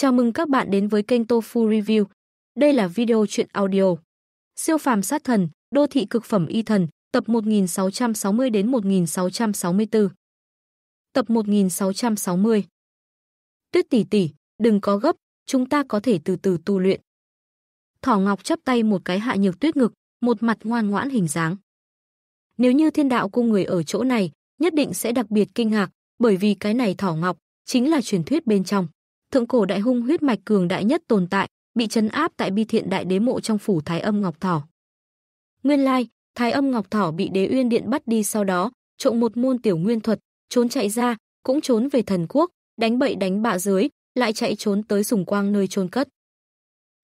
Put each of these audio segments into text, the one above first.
Chào mừng các bạn đến với kênh Tofu Review. Đây là video truyện audio. Siêu phàm sát thần, đô thị cực phẩm y thần, tập 1660 đến 1664. Tập 1660. Tuyết tỷ tỷ, đừng có gấp, chúng ta có thể từ từ tu luyện. Thỏ Ngọc chắp tay một cái hạ nhược tuyết ngực, một mặt ngoan ngoãn hình dáng. Nếu như thiên đạo cung người ở chỗ này, nhất định sẽ đặc biệt kinh ngạc, bởi vì cái này Thỏ Ngọc chính là truyền thuyết bên trong thượng cổ đại hung huyết mạch cường đại nhất tồn tại, bị trấn áp tại bi thiện đại đế mộ trong phủ Thái Âm Ngọc Thỏ. Nguyên lai, Thái Âm Ngọc Thỏ bị Đế Uyên Điện bắt đi sau đó, trộm một môn tiểu nguyên thuật, trốn chạy ra, cũng trốn về thần quốc, đánh bậy đánh bạ dưới, lại chạy trốn tới sùng quang nơi chôn cất.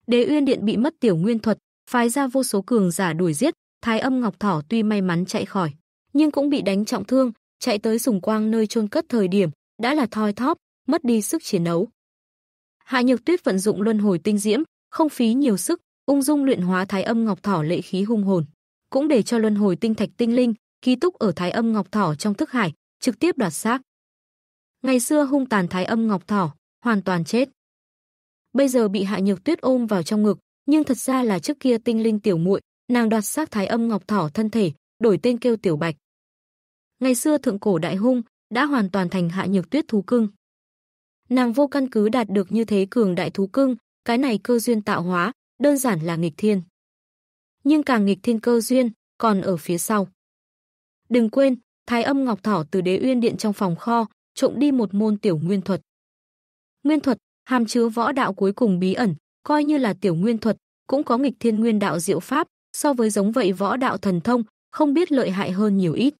Đế Uyên Điện bị mất tiểu nguyên thuật, phái ra vô số cường giả đuổi giết, Thái Âm Ngọc Thỏ tuy may mắn chạy khỏi, nhưng cũng bị đánh trọng thương, chạy tới sùng quang nơi chôn cất thời điểm, đã là thoi thóp, mất đi sức chiến đấu. Hạ Nhược Tuyết vận dụng luân hồi tinh diễm, không phí nhiều sức, ung dung luyện hóa Thái Âm Ngọc Thỏ lệ khí hung hồn, cũng để cho luân hồi tinh thạch tinh linh ký túc ở Thái Âm Ngọc Thỏ trong thức hải, trực tiếp đoạt xác. Ngày xưa hung tàn Thái Âm Ngọc Thỏ hoàn toàn chết. Bây giờ bị Hạ Nhược Tuyết ôm vào trong ngực, nhưng thật ra là trước kia tinh linh tiểu muội, nàng đoạt xác Thái Âm Ngọc Thỏ thân thể, đổi tên kêu Tiểu Bạch. Ngày xưa thượng cổ đại hung đã hoàn toàn thành Hạ Nhược Tuyết thú cưng. Nàng vô căn cứ đạt được như thế cường đại thú cưng, cái này cơ duyên tạo hóa, đơn giản là nghịch thiên. Nhưng càng nghịch thiên cơ duyên, còn ở phía sau. Đừng quên, Thái Âm Ngọc Thỏ từ Đế Uyên Điện trong phòng kho, trộm đi một môn tiểu nguyên thuật. Nguyên thuật, hàm chứa võ đạo cuối cùng bí ẩn, coi như là tiểu nguyên thuật, cũng có nghịch thiên nguyên đạo diệu pháp, so với giống vậy võ đạo thần thông, không biết lợi hại hơn nhiều ít.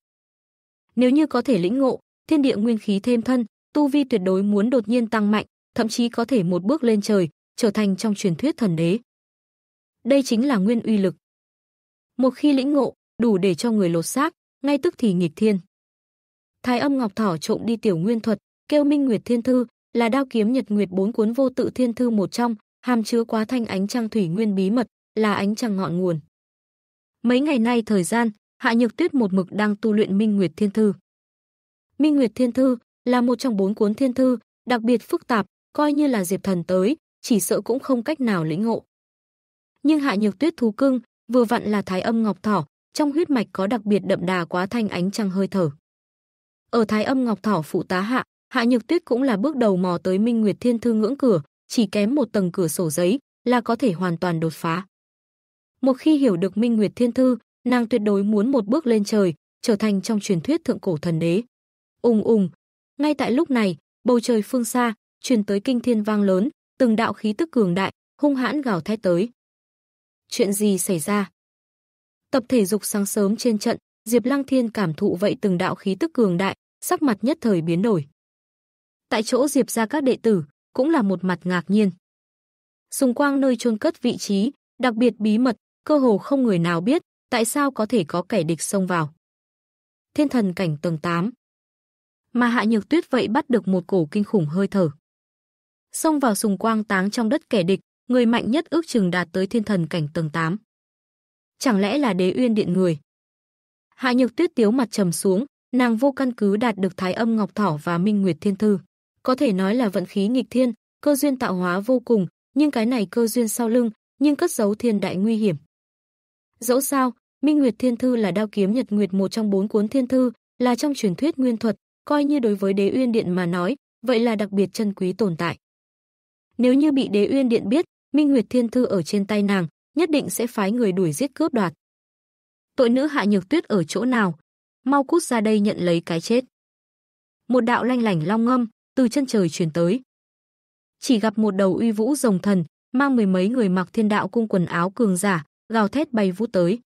Nếu như có thể lĩnh ngộ, thiên địa nguyên khí thêm thân, tu vi tuyệt đối muốn đột nhiên tăng mạnh, thậm chí có thể một bước lên trời, trở thành trong truyền thuyết thần đế. Đây chính là nguyên uy lực. Một khi lĩnh ngộ, đủ để cho người lột xác, ngay tức thì nghịch thiên. Thái âm ngọc thỏ trộm đi tiểu nguyên thuật, kêu minh nguyệt thiên thư, là đao kiếm nhật nguyệt bốn cuốn vô tự thiên thư một trong, hàm chứa quá thanh ánh trăng thủy nguyên bí mật, là ánh trăng ngọn nguồn. Mấy ngày nay thời gian, Hạ Nhược Tuyết một mực đang tu luyện Minh Nguyệt Thiên Thư. Minh Nguyệt Thiên Thư là một trong bốn cuốn thiên thư, đặc biệt phức tạp, coi như là Diệp Thần tới, chỉ sợ cũng không cách nào lĩnh ngộ. Nhưng Hạ Nhược Tuyết thú cưng, vừa vặn là thái âm ngọc thỏ, trong huyết mạch có đặc biệt đậm đà quá thanh ánh trăng hơi thở. Ở thái âm ngọc thỏ phụ tá hạ, Hạ Nhược Tuyết cũng là bước đầu mò tới Minh Nguyệt Thiên Thư ngưỡng cửa, chỉ kém một tầng cửa sổ giấy là có thể hoàn toàn đột phá. Một khi hiểu được Minh Nguyệt Thiên Thư, nàng tuyệt đối muốn một bước lên trời, trở thành trong truyền thuyết thượng cổ thần đế. Ùng ùng, ngay tại lúc này, bầu trời phương xa truyền tới kinh thiên vang lớn, từng đạo khí tức cường đại, hung hãn gào thét tới. Chuyện gì xảy ra? Tập thể dục sáng sớm trên trận, Diệp Lăng Thiên cảm thụ vậy từng đạo khí tức cường đại, sắc mặt nhất thời biến đổi. Tại chỗ Diệp ra các đệ tử cũng là một mặt ngạc nhiên. Xung quanh nơi chôn cất vị trí, đặc biệt bí mật, cơ hồ không người nào biết, tại sao có thể có kẻ địch xông vào. Thiên thần cảnh tầng 8 mà Hạ Nhược Tuyết vậy bắt được một cổ kinh khủng hơi thở. Xông vào sùng quang táng trong đất kẻ địch, người mạnh nhất ước chừng đạt tới thiên thần cảnh tầng 8. Chẳng lẽ là đế uyên điện người? Hạ Nhược Tuyết tiếu mặt trầm xuống, nàng vô căn cứ đạt được Thái Âm Ngọc Thỏ và Minh Nguyệt Thiên Thư, có thể nói là vận khí nghịch thiên, cơ duyên tạo hóa vô cùng, nhưng cái này cơ duyên sau lưng, nhưng cất giấu thiên đại nguy hiểm. Dẫu sao, Minh Nguyệt Thiên Thư là đao kiếm Nhật Nguyệt một trong bốn cuốn thiên thư, là trong truyền thuyết nguyên thuật, coi như đối với đế uyên điện mà nói, vậy là đặc biệt chân quý tồn tại. Nếu như bị đế uyên điện biết, Minh Nguyệt Thiên Thư ở trên tay nàng, nhất định sẽ phái người đuổi giết cướp đoạt. Tội nữ Hạ Nhược Tuyết ở chỗ nào? Mau cút ra đây nhận lấy cái chết. Một đạo lanh lảnh long ngâm từ chân trời truyền tới. Chỉ gặp một đầu uy vũ rồng thần, mang mười mấy người mặc thiên đạo cung quần áo cường giả, gào thét bay vũ tới.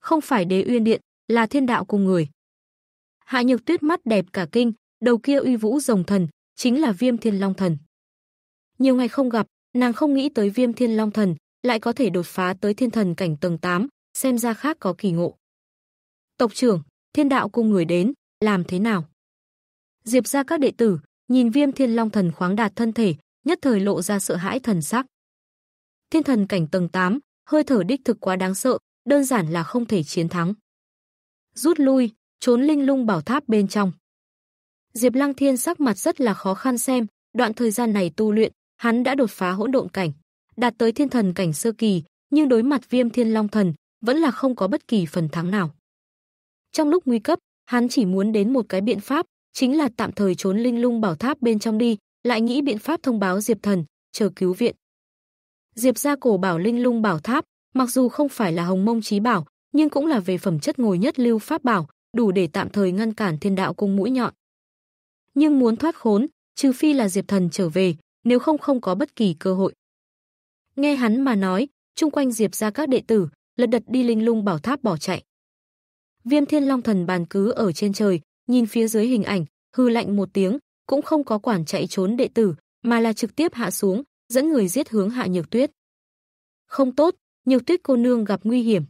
Không phải đế uyên điện, là thiên đạo cung người. Hạ Nhược Tuyết mắt đẹp cả kinh, đầu kia uy vũ rồng thần, chính là Viêm Thiên Long thần. Nhiều ngày không gặp, nàng không nghĩ tới Viêm Thiên Long thần lại có thể đột phá tới thiên thần cảnh tầng 8, xem ra khác có kỳ ngộ. Tộc trưởng, Thiên đạo cung người đến, làm thế nào? Diệp gia các đệ tử, nhìn Viêm Thiên Long thần khoáng đạt thân thể, nhất thời lộ ra sợ hãi thần sắc. Thiên thần cảnh tầng 8, hơi thở đích thực quá đáng sợ, đơn giản là không thể chiến thắng. Rút lui, trốn linh lung bảo tháp bên trong. Diệp Lăng Thiên sắc mặt rất là khó khăn xem, đoạn thời gian này tu luyện, hắn đã đột phá hỗn độn cảnh, đạt tới thiên thần cảnh sơ kỳ, nhưng đối mặt Viêm Thiên Long Thần, vẫn là không có bất kỳ phần thắng nào. Trong lúc nguy cấp, hắn chỉ muốn đến một cái biện pháp, chính là tạm thời trốn linh lung bảo tháp bên trong đi, lại nghĩ biện pháp thông báo Diệp Thần, chờ cứu viện. Diệp gia cổ bảo linh lung bảo tháp, mặc dù không phải là hồng mông trí bảo, nhưng cũng là về phẩm chất ngồi nhất lưu pháp bảo, đủ để tạm thời ngăn cản thiên đạo cung mũi nhọn. Nhưng muốn thoát khốn, trừ phi là Diệp Thần trở về, nếu không không có bất kỳ cơ hội. Nghe hắn mà nói, chung quanh Diệp ra các đệ tử, lật đật đi linh lung bảo tháp bỏ chạy. Viêm Thiên Long Thần bàn cứ ở trên trời, nhìn phía dưới hình ảnh, hư lạnh một tiếng, cũng không có quản chạy trốn đệ tử, mà là trực tiếp hạ xuống, dẫn người giết hướng Hạ Nhược Tuyết. Không tốt, Nhược Tuyết cô nương gặp nguy hiểm.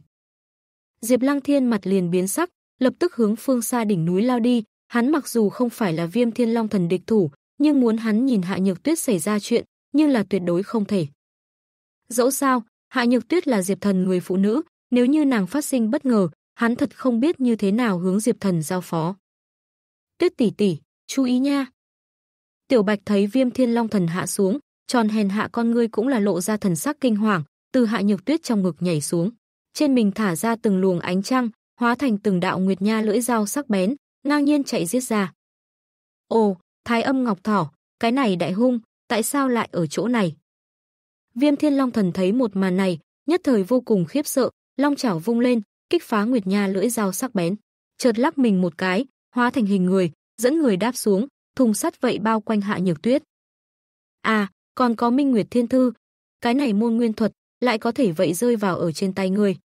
Diệp Lăng Thiên mặt liền biến sắc, lập tức hướng phương xa đỉnh núi lao đi, hắn mặc dù không phải là Viêm Thiên Long thần địch thủ, nhưng muốn hắn nhìn Hạ Nhược Tuyết xảy ra chuyện, nhưng là tuyệt đối không thể. Dẫu sao, Hạ Nhược Tuyết là Diệp Thần người phụ nữ, nếu như nàng phát sinh bất ngờ, hắn thật không biết như thế nào hướng Diệp Thần giao phó. Tuyết tỷ tỷ, chú ý nha. Tiểu Bạch thấy Viêm Thiên Long thần hạ xuống, tròn hèn hạ con ngươi cũng là lộ ra thần sắc kinh hoàng, từ Hạ Nhược Tuyết trong ngực nhảy xuống, trên mình thả ra từng luồng ánh trăng, hóa thành từng đạo nguyệt nha lưỡi dao sắc bén, ngang nhiên chạy giết ra. Ồ, Thái Âm Ngọc Thỏ, cái này đại hung, tại sao lại ở chỗ này? Viêm Thiên Long Thần thấy một màn này, nhất thời vô cùng khiếp sợ, long chảo vung lên, kích phá nguyệt nha lưỡi dao sắc bén, chợt lắc mình một cái, hóa thành hình người, dẫn người đáp xuống, thùng sắt vậy bao quanh Hạ Nhược Tuyết. À, còn có Minh Nguyệt Thiên Thư, cái này môn nguyên thuật lại có thể vậy rơi vào ở trên tay người.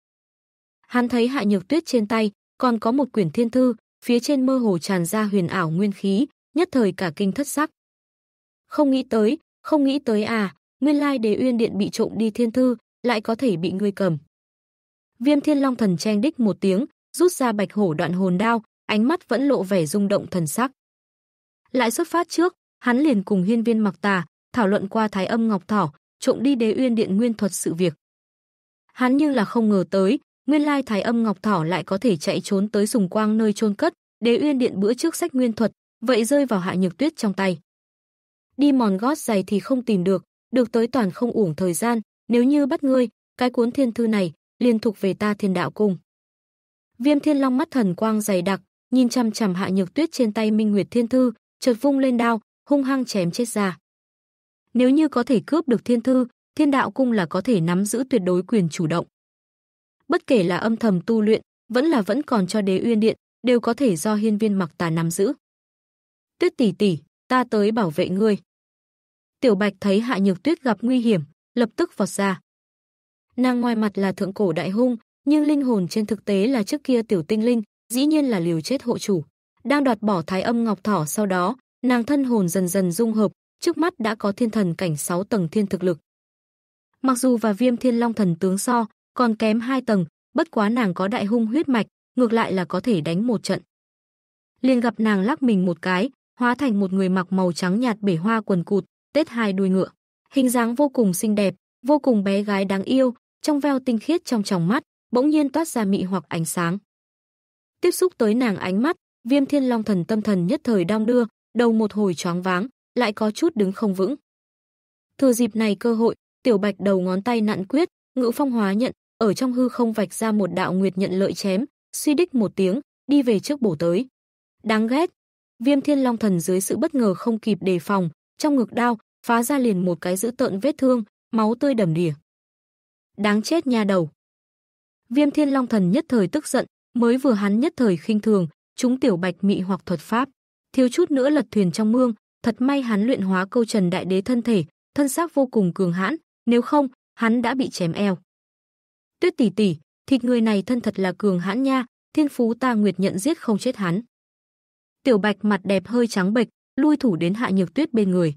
Hắn thấy Hạ Nhược Tuyết trên tay còn có một quyển thiên thư, phía trên mơ hồ tràn ra huyền ảo nguyên khí, nhất thời cả kinh thất sắc. Không nghĩ tới, không nghĩ tới à, nguyên lai Đế Uyên Điện bị trộm đi thiên thư, lại có thể bị ngươi cầm. Viêm Thiên Long thần chen đích một tiếng, rút ra Bạch Hổ đoạn hồn đao, ánh mắt vẫn lộ vẻ rung động thần sắc. Lại xuất phát trước, hắn liền cùng Hiên Viên Mặc Tà thảo luận qua Thái Âm Ngọc Thỏ, trộm đi Đế Uyên Điện nguyên thuật sự việc. Hắn nhưng là không ngờ tới, Nguyên lai Thái Âm Ngọc Thỏ lại có thể chạy trốn tới sùng quang nơi chôn cất, Đế Uyên Điện bữa trước sách nguyên thuật, vậy rơi vào Hạ Nhược Tuyết trong tay. Đi mòn gót giày thì không tìm được, được tới toàn không uổng thời gian, nếu như bắt ngươi, cái cuốn thiên thư này liên thuộc về ta Thiên Đạo cung. Viêm Thiên Long mắt thần quang dày đặc, nhìn chằm chằm Hạ Nhược Tuyết trên tay Minh Nguyệt Thiên Thư, chợt vung lên đao, hung hăng chém chết ra. Nếu như có thể cướp được thiên thư, Thiên Đạo cung là có thể nắm giữ tuyệt đối quyền chủ động bất kể là âm thầm tu luyện, vẫn là vẫn còn cho Đế Uyên Điện, đều có thể do Hiên Viên Mặc Tà nắm giữ. Tuyết tỷ tỷ, ta tới bảo vệ ngươi. Tiểu Bạch thấy Hạ Nhược Tuyết gặp nguy hiểm, lập tức vọt ra. Nàng ngoài mặt là thượng cổ đại hung, nhưng linh hồn trên thực tế là trước kia tiểu tinh linh, dĩ nhiên là liều chết hộ chủ. Đang đoạt bỏ thái âm ngọc thỏ sau đó, nàng thân hồn dần dần dung hợp, trước mắt đã có thiên thần cảnh 6 tầng thiên thực lực. Mặc dù và viêm thiên long thần tướng so, còn kém hai tầng, bất quá nàng có đại hung huyết mạch, ngược lại là có thể đánh một trận. Liền gặp nàng lắc mình một cái, hóa thành một người mặc màu trắng nhạt bể hoa quần cụt, tết hai đuôi ngựa, hình dáng vô cùng xinh đẹp, vô cùng bé gái đáng yêu, trong veo tinh khiết trong tròng mắt, bỗng nhiên toát ra mị hoặc ánh sáng. Tiếp xúc tới nàng ánh mắt, Viêm Thiên Long thần tâm thần nhất thời đong đưa, đầu một hồi choáng váng, lại có chút đứng không vững. Thừa dịp này cơ hội, Tiểu Bạch đầu ngón tay nặn quyết, ngữ phong hóa nhận, ở trong hư không vạch ra một đạo nguyệt nhận lợi chém, suy đích một tiếng, đi về trước bổ tới. Đáng ghét. Viêm Thiên Long Thần dưới sự bất ngờ không kịp đề phòng, trong ngực đao phá ra liền một cái dữ tợn vết thương, máu tươi đầm đìa. Đáng chết nha đầu. Viêm Thiên Long Thần nhất thời tức giận, mới vừa hắn nhất thời khinh thường, chúng tiểu bạch mị hoặc thuật pháp, thiếu chút nữa lật thuyền trong mương, thật may hắn luyện hóa câu Trần Đại Đế thân thể, thân xác vô cùng cường hãn, nếu không, hắn đã bị chém eo. Tuyết tỷ tỷ, thịt người này thân thật là cường hãn nha, thiên phú ta nguyệt nhận giết không chết hắn. Tiểu Bạch mặt đẹp hơi trắng bệch, lui thủ đến Hạ Nhược Tuyết bên người.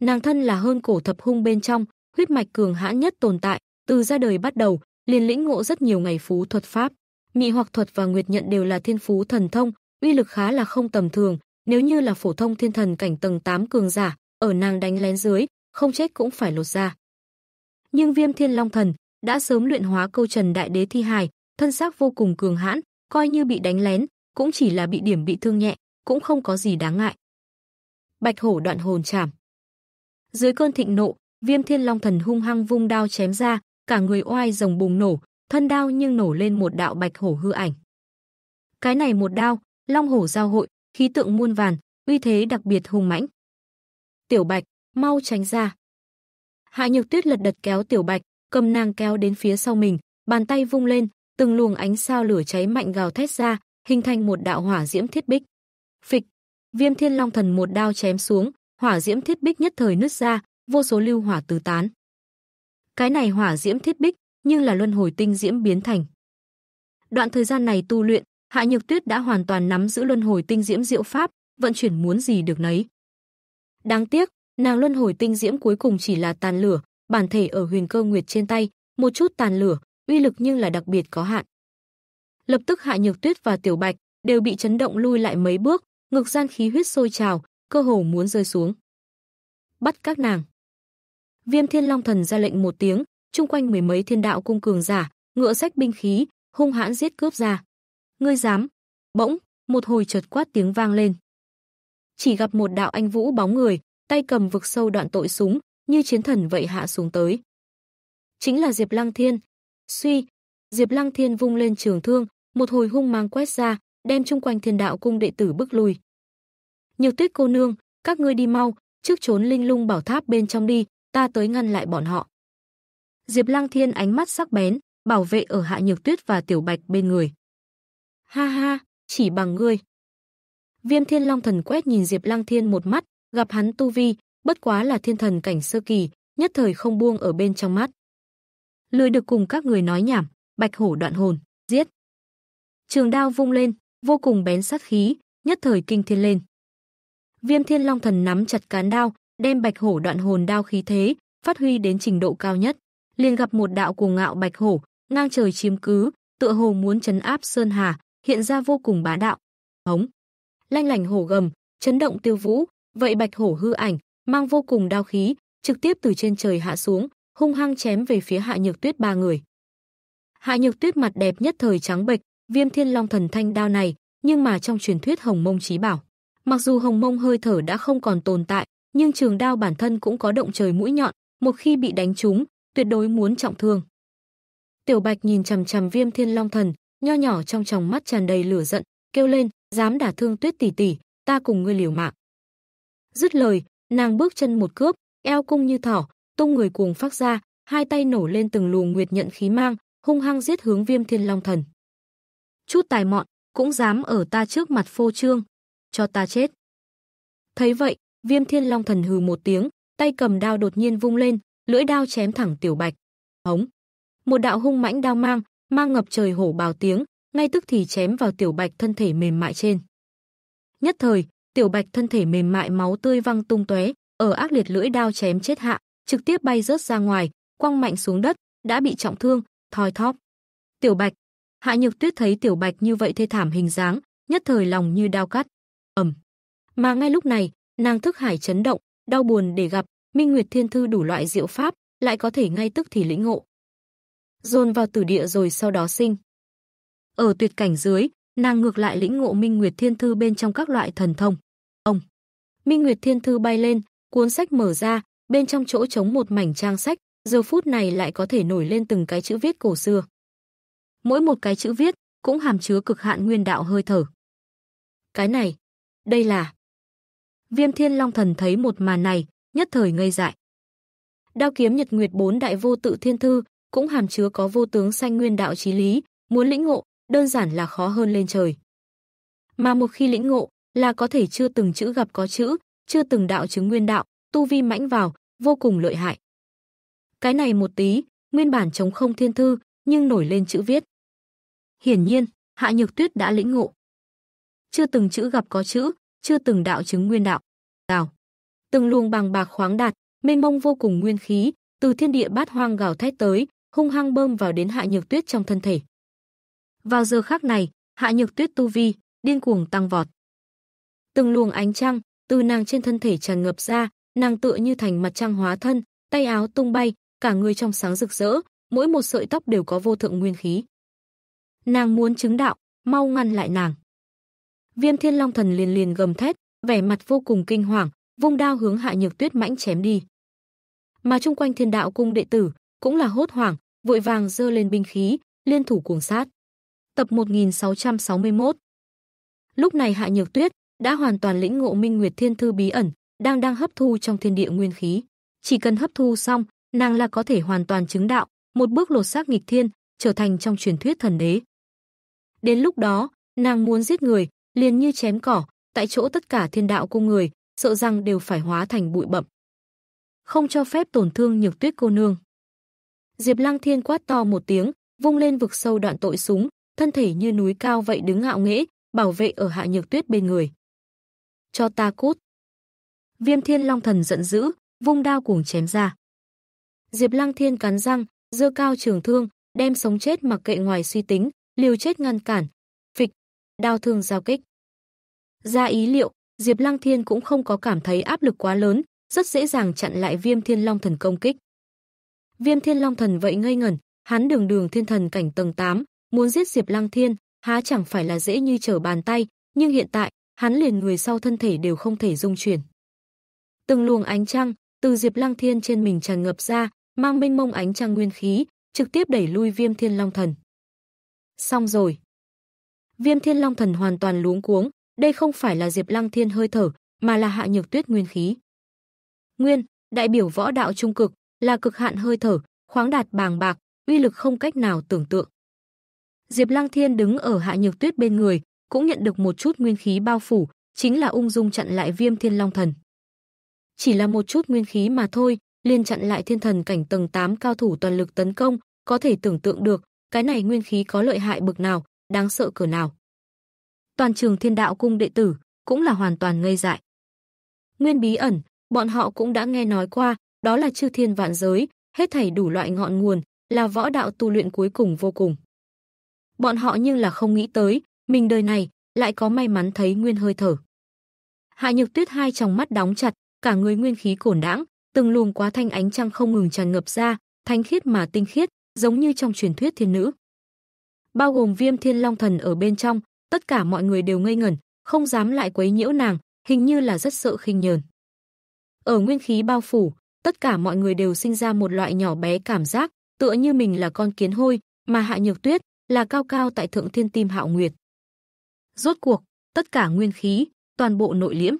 Nàng thân là hơn cổ thập hung bên trong, huyết mạch cường hãn nhất tồn tại, từ ra đời bắt đầu, liền lĩnh ngộ rất nhiều ngày phú thuật pháp. Mị hoặc thuật và nguyệt nhận đều là thiên phú thần thông, uy lực khá là không tầm thường, nếu như là phổ thông thiên thần cảnh tầng 8 cường giả, ở nàng đánh lén dưới, không chết cũng phải lột da. Nhưng Viêm Thiên Long Thần, đã sớm luyện hóa câu Trần Đại Đế thi hài, thân xác vô cùng cường hãn, coi như bị đánh lén, cũng chỉ là bị điểm bị thương nhẹ, cũng không có gì đáng ngại. Bạch hổ đoạn hồn chảm. Dưới cơn thịnh nộ, Viêm Thiên Long Thần hung hăng vung đao chém ra, cả người oai rồng bùng nổ, thân đao nhưng nổ lên một đạo bạch hổ hư ảnh. Cái này một đao, long hổ giao hội, khí tượng muôn vàn, uy thế đặc biệt hùng mãnh. Tiểu Bạch, mau tránh ra. Hạ Nhược Tuyết lật đật kéo Tiểu Bạch, cầm nàng kéo đến phía sau mình, bàn tay vung lên, từng luồng ánh sao lửa cháy mạnh gào thét ra, hình thành một đạo hỏa diễm thiết bích. Phịch, Viêm Thiên Long Thần một đao chém xuống, hỏa diễm thiết bích nhất thời nứt ra, vô số lưu hỏa tứ tán. Cái này hỏa diễm thiết bích, nhưng là luân hồi tinh diễm biến thành. Đoạn thời gian này tu luyện, Hạ Nhược Tuyết đã hoàn toàn nắm giữ luân hồi tinh diễm diệu pháp, vận chuyển muốn gì được nấy. Đáng tiếc, nàng luân hồi tinh diễm cuối cùng chỉ là tàn lửa, bản thể ở huyền cơ nguyệt trên tay, một chút tàn lửa, uy lực nhưng là đặc biệt có hạn. Lập tức Hạ Nhược Tuyết và Tiểu Bạch đều bị chấn động lui lại mấy bước, ngực gian khí huyết sôi trào, cơ hồ muốn rơi xuống. Bắt các nàng. Viêm Thiên Long Thần ra lệnh một tiếng, chung quanh mười mấy thiên đạo cung cường giả, ngựa sách binh khí, hung hãn giết cướp ra. Ngươi dám? Bỗng, một hồi chợt quát tiếng vang lên. Chỉ gặp một đạo anh vũ bóng người, tay cầm vực sâu đoạn tội súng, như chiến thần vậy hạ xuống tới. Chính là Diệp Lăng Thiên. Suy, Diệp Lăng Thiên vung lên trường thương, một hồi hung mang quét ra, đem chung quanh Thiên Đạo cung đệ tử bức lui Nhiều Tuyết cô nương, các ngươi đi mau, trước trốn linh lung bảo tháp bên trong đi, ta tới ngăn lại bọn họ. Diệp Lăng Thiên ánh mắt sắc bén, bảo vệ ở Hạ Nhược Tuyết và Tiểu Bạch bên người. Ha ha, chỉ bằng ngươi. Viêm Thiên Long thần quét nhìn Diệp Lăng Thiên một mắt, gặp hắn tu vi, bất quá là thiên thần cảnh sơ kỳ, nhất thời không buông ở bên trong mắt. Lười được cùng các người nói nhảm, Bạch Hổ đoạn hồn, giết. Trường đao vung lên, vô cùng bén sát khí, nhất thời kinh thiên lên. Viêm Thiên Long thần nắm chặt cán đao, đem Bạch Hổ đoạn hồn đao khí thế phát huy đến trình độ cao nhất, liền gặp một đạo cuồng ngạo Bạch Hổ, ngang trời chiếm cứ, tựa hồ muốn chấn áp sơn hà, hiện ra vô cùng bá đạo. Hống. Lanh lảnh hổ gầm, chấn động tiêu vũ, vậy Bạch Hổ hư ảnh mang vô cùng đao khí, trực tiếp từ trên trời hạ xuống, hung hăng chém về phía Hạ Nhược Tuyết ba người. Hạ Nhược Tuyết mặt đẹp nhất thời trắng bệch, Viêm Thiên Long thần thanh đao này, nhưng mà trong truyền thuyết Hồng Mông chí bảo, mặc dù Hồng Mông hơi thở đã không còn tồn tại, nhưng trường đao bản thân cũng có động trời mũi nhọn, một khi bị đánh trúng, tuyệt đối muốn trọng thương. Tiểu Bạch nhìn chằm chằm Viêm Thiên Long thần, nho nhỏ trong tròng mắt tràn đầy lửa giận, kêu lên, dám đả thương Tuyết tỷ tỷ, ta cùng ngươi liều mạng. Dứt lời, Nàng bước chân một cước, eo cung như thỏ, tung người cuồng phát ra, hai tay nổ lên từng luồng nguyệt nhận khí mang, hung hăng giết hướng Viêm Thiên Long Thần. Chút tài mọn, cũng dám ở ta trước mặt phô trương, cho ta chết. Thấy vậy, Viêm Thiên Long Thần hừ một tiếng, tay cầm đao đột nhiên vung lên, lưỡi đao chém thẳng Tiểu Bạch. Hống! Một đạo hung mãnh đao mang, mang ngập trời hổ bào tiếng, ngay tức thì chém vào Tiểu Bạch thân thể mềm mại trên. Nhất thời, Tiểu Bạch thân thể mềm mại máu tươi văng tung tóe, ở ác liệt lưỡi đao chém chết hạ, trực tiếp bay rớt ra ngoài, quăng mạnh xuống đất, đã bị trọng thương, thoi thóp. Tiểu Bạch, Hạ Nhược Tuyết thấy Tiểu Bạch như vậy thê thảm hình dáng, nhất thời lòng như đao cắt. Ầm. Mà ngay lúc này, nàng thức hải chấn động, đau buồn để gặp, Minh Nguyệt Thiên Thư đủ loại diệu pháp, lại có thể ngay tức thì lĩnh ngộ. Dồn vào tử địa rồi sau đó sinh. Ở tuyệt cảnh dưới, nàng ngược lại lĩnh ngộ Minh Nguyệt Thiên Thư bên trong các loại thần thông. Ông. Minh Nguyệt Thiên Thư bay lên, cuốn sách mở ra, bên trong chỗ trống một mảnh trang sách, giờ phút này lại có thể nổi lên từng cái chữ viết cổ xưa. Mỗi một cái chữ viết cũng hàm chứa cực hạn nguyên đạo hơi thở. Cái này, đây là... Viêm Thiên Long Thần thấy một màn này, nhất thời ngây dại. Đao kiếm Nhật Nguyệt bốn đại vô tự thiên thư cũng hàm chứa có vô tướng sanh nguyên đạo chí lý, muốn lĩnh ngộ, đơn giản là khó hơn lên trời. Mà một khi lĩnh ngộ, là có thể chưa từng chữ gặp có chữ, chưa từng đạo chứng nguyên đạo, tu vi mãnh vào, vô cùng lợi hại. Cái này một tí, nguyên bản chống không thiên thư, nhưng nổi lên chữ viết. Hiển nhiên, Hạ Nhược Tuyết đã lĩnh ngộ. Chưa từng chữ gặp có chữ, chưa từng đạo chứng nguyên đạo. Đào. Từng luồng bằng bạc khoáng đạt, mênh mông vô cùng nguyên khí, từ thiên địa bát hoang gào thét tới, hung hăng bơm vào đến Hạ Nhược Tuyết trong thân thể. Vào giờ khắc này, Hạ Nhược Tuyết tu vi điên cuồng tăng vọt. Từng luồng ánh trăng từ nàng trên thân thể tràn ngập ra, nàng tựa như thành mặt trăng hóa thân, tay áo tung bay, cả người trong sáng rực rỡ, mỗi một sợi tóc đều có vô thượng nguyên khí. Nàng muốn chứng đạo, mau ngăn lại nàng. Viêm Thiên Long Thần liền liền gầm thét, vẻ mặt vô cùng kinh hoàng, vung đao hướng Hạ Nhược Tuyết mãnh chém đi. Mà chung quanh Thiên Đạo cung đệ tử cũng là hốt hoảng, vội vàng giơ lên binh khí, liên thủ cuồng sát. Tập 1661. Lúc này Hạ Nhược Tuyết đã hoàn toàn lĩnh ngộ Minh Nguyệt Thiên Thư bí ẩn, đang đang hấp thu trong thiên địa nguyên khí. Chỉ cần hấp thu xong, nàng là có thể hoàn toàn chứng đạo, một bước lột xác nghịch thiên, trở thành trong truyền thuyết thần đế. Đến lúc đó, nàng muốn giết người, liền như chém cỏ, tại chỗ tất cả thiên đạo cung người, sợ rằng đều phải hóa thành bụi bậm. Không cho phép tổn thương Nhược Tuyết cô nương. Diệp Lăng Thiên quát to một tiếng, vung lên vực sâu đoạn tội súng, thân thể như núi cao vậy đứng ngạo nghễ, bảo vệ ở Hạ Nhược Tuyết bên người cho ta cút. Viêm thiên long thần giận dữ, vung đao cuồng chém ra. Diệp lăng thiên cắn răng, dơ cao trường thương, đem sống chết mặc kệ ngoài suy tính, liều chết ngăn cản. Phịch, đao thương giao kích. Ra ý liệu, Diệp lăng thiên cũng không có cảm thấy áp lực quá lớn, rất dễ dàng chặn lại viêm thiên long thần công kích. Viêm thiên long thần vậy ngây ngẩn, hắn đường đường thiên thần cảnh tầng 8, muốn giết Diệp lăng thiên, há chẳng phải là dễ như trở bàn tay, nhưng hiện tại, hắn liền người sau thân thể đều không thể dung chuyển. Từng luồng ánh trăng từ Diệp Lăng Thiên trên mình tràn ngập ra, mang mênh mông ánh trăng nguyên khí, trực tiếp đẩy lui Viêm Thiên Long Thần. Xong rồi. Viêm Thiên Long Thần hoàn toàn luống cuống, đây không phải là Diệp Lăng Thiên hơi thở, mà là Hạ Nhược Tuyết nguyên khí. Nguyên, đại biểu võ đạo trung cực, là cực hạn hơi thở, khoáng đạt bàng bạc, uy lực không cách nào tưởng tượng. Diệp Lăng Thiên đứng ở Hạ Nhược Tuyết bên người, cũng nhận được một chút nguyên khí bao phủ, chính là ung dung chặn lại Viêm Thiên Long Thần. Chỉ là một chút nguyên khí mà thôi, liền chặn lại thiên thần cảnh tầng 8 cao thủ toàn lực tấn công, có thể tưởng tượng được, cái này nguyên khí có lợi hại bực nào, đáng sợ cỡ nào. Toàn trường Thiên Đạo cung đệ tử cũng là hoàn toàn ngây dại. Nguyên bí ẩn, bọn họ cũng đã nghe nói qua, đó là chư thiên vạn giới, hết thảy đủ loại ngọn nguồn, là võ đạo tu luyện cuối cùng vô cùng. Bọn họ nhưng là không nghĩ tới, mình đời này lại có may mắn thấy nguyên hơi thở. Hạ Nhược Tuyết hai tròng mắt đóng chặt, cả người nguyên khí cổn đãng, từng luồng quá thanh ánh trăng không ngừng tràn ngập ra, thanh khiết mà tinh khiết, giống như trong truyền thuyết thiên nữ. Bao gồm Viêm Thiên Long Thần ở bên trong, tất cả mọi người đều ngây ngẩn, không dám lại quấy nhiễu nàng, hình như là rất sợ khinh nhờn. Ở nguyên khí bao phủ, tất cả mọi người đều sinh ra một loại nhỏ bé cảm giác, tựa như mình là con kiến hôi, mà Hạ Nhược Tuyết là cao cao tại thượng thiên tim Hạo Nguyệt. Rốt cuộc, tất cả nguyên khí, toàn bộ nội liễm.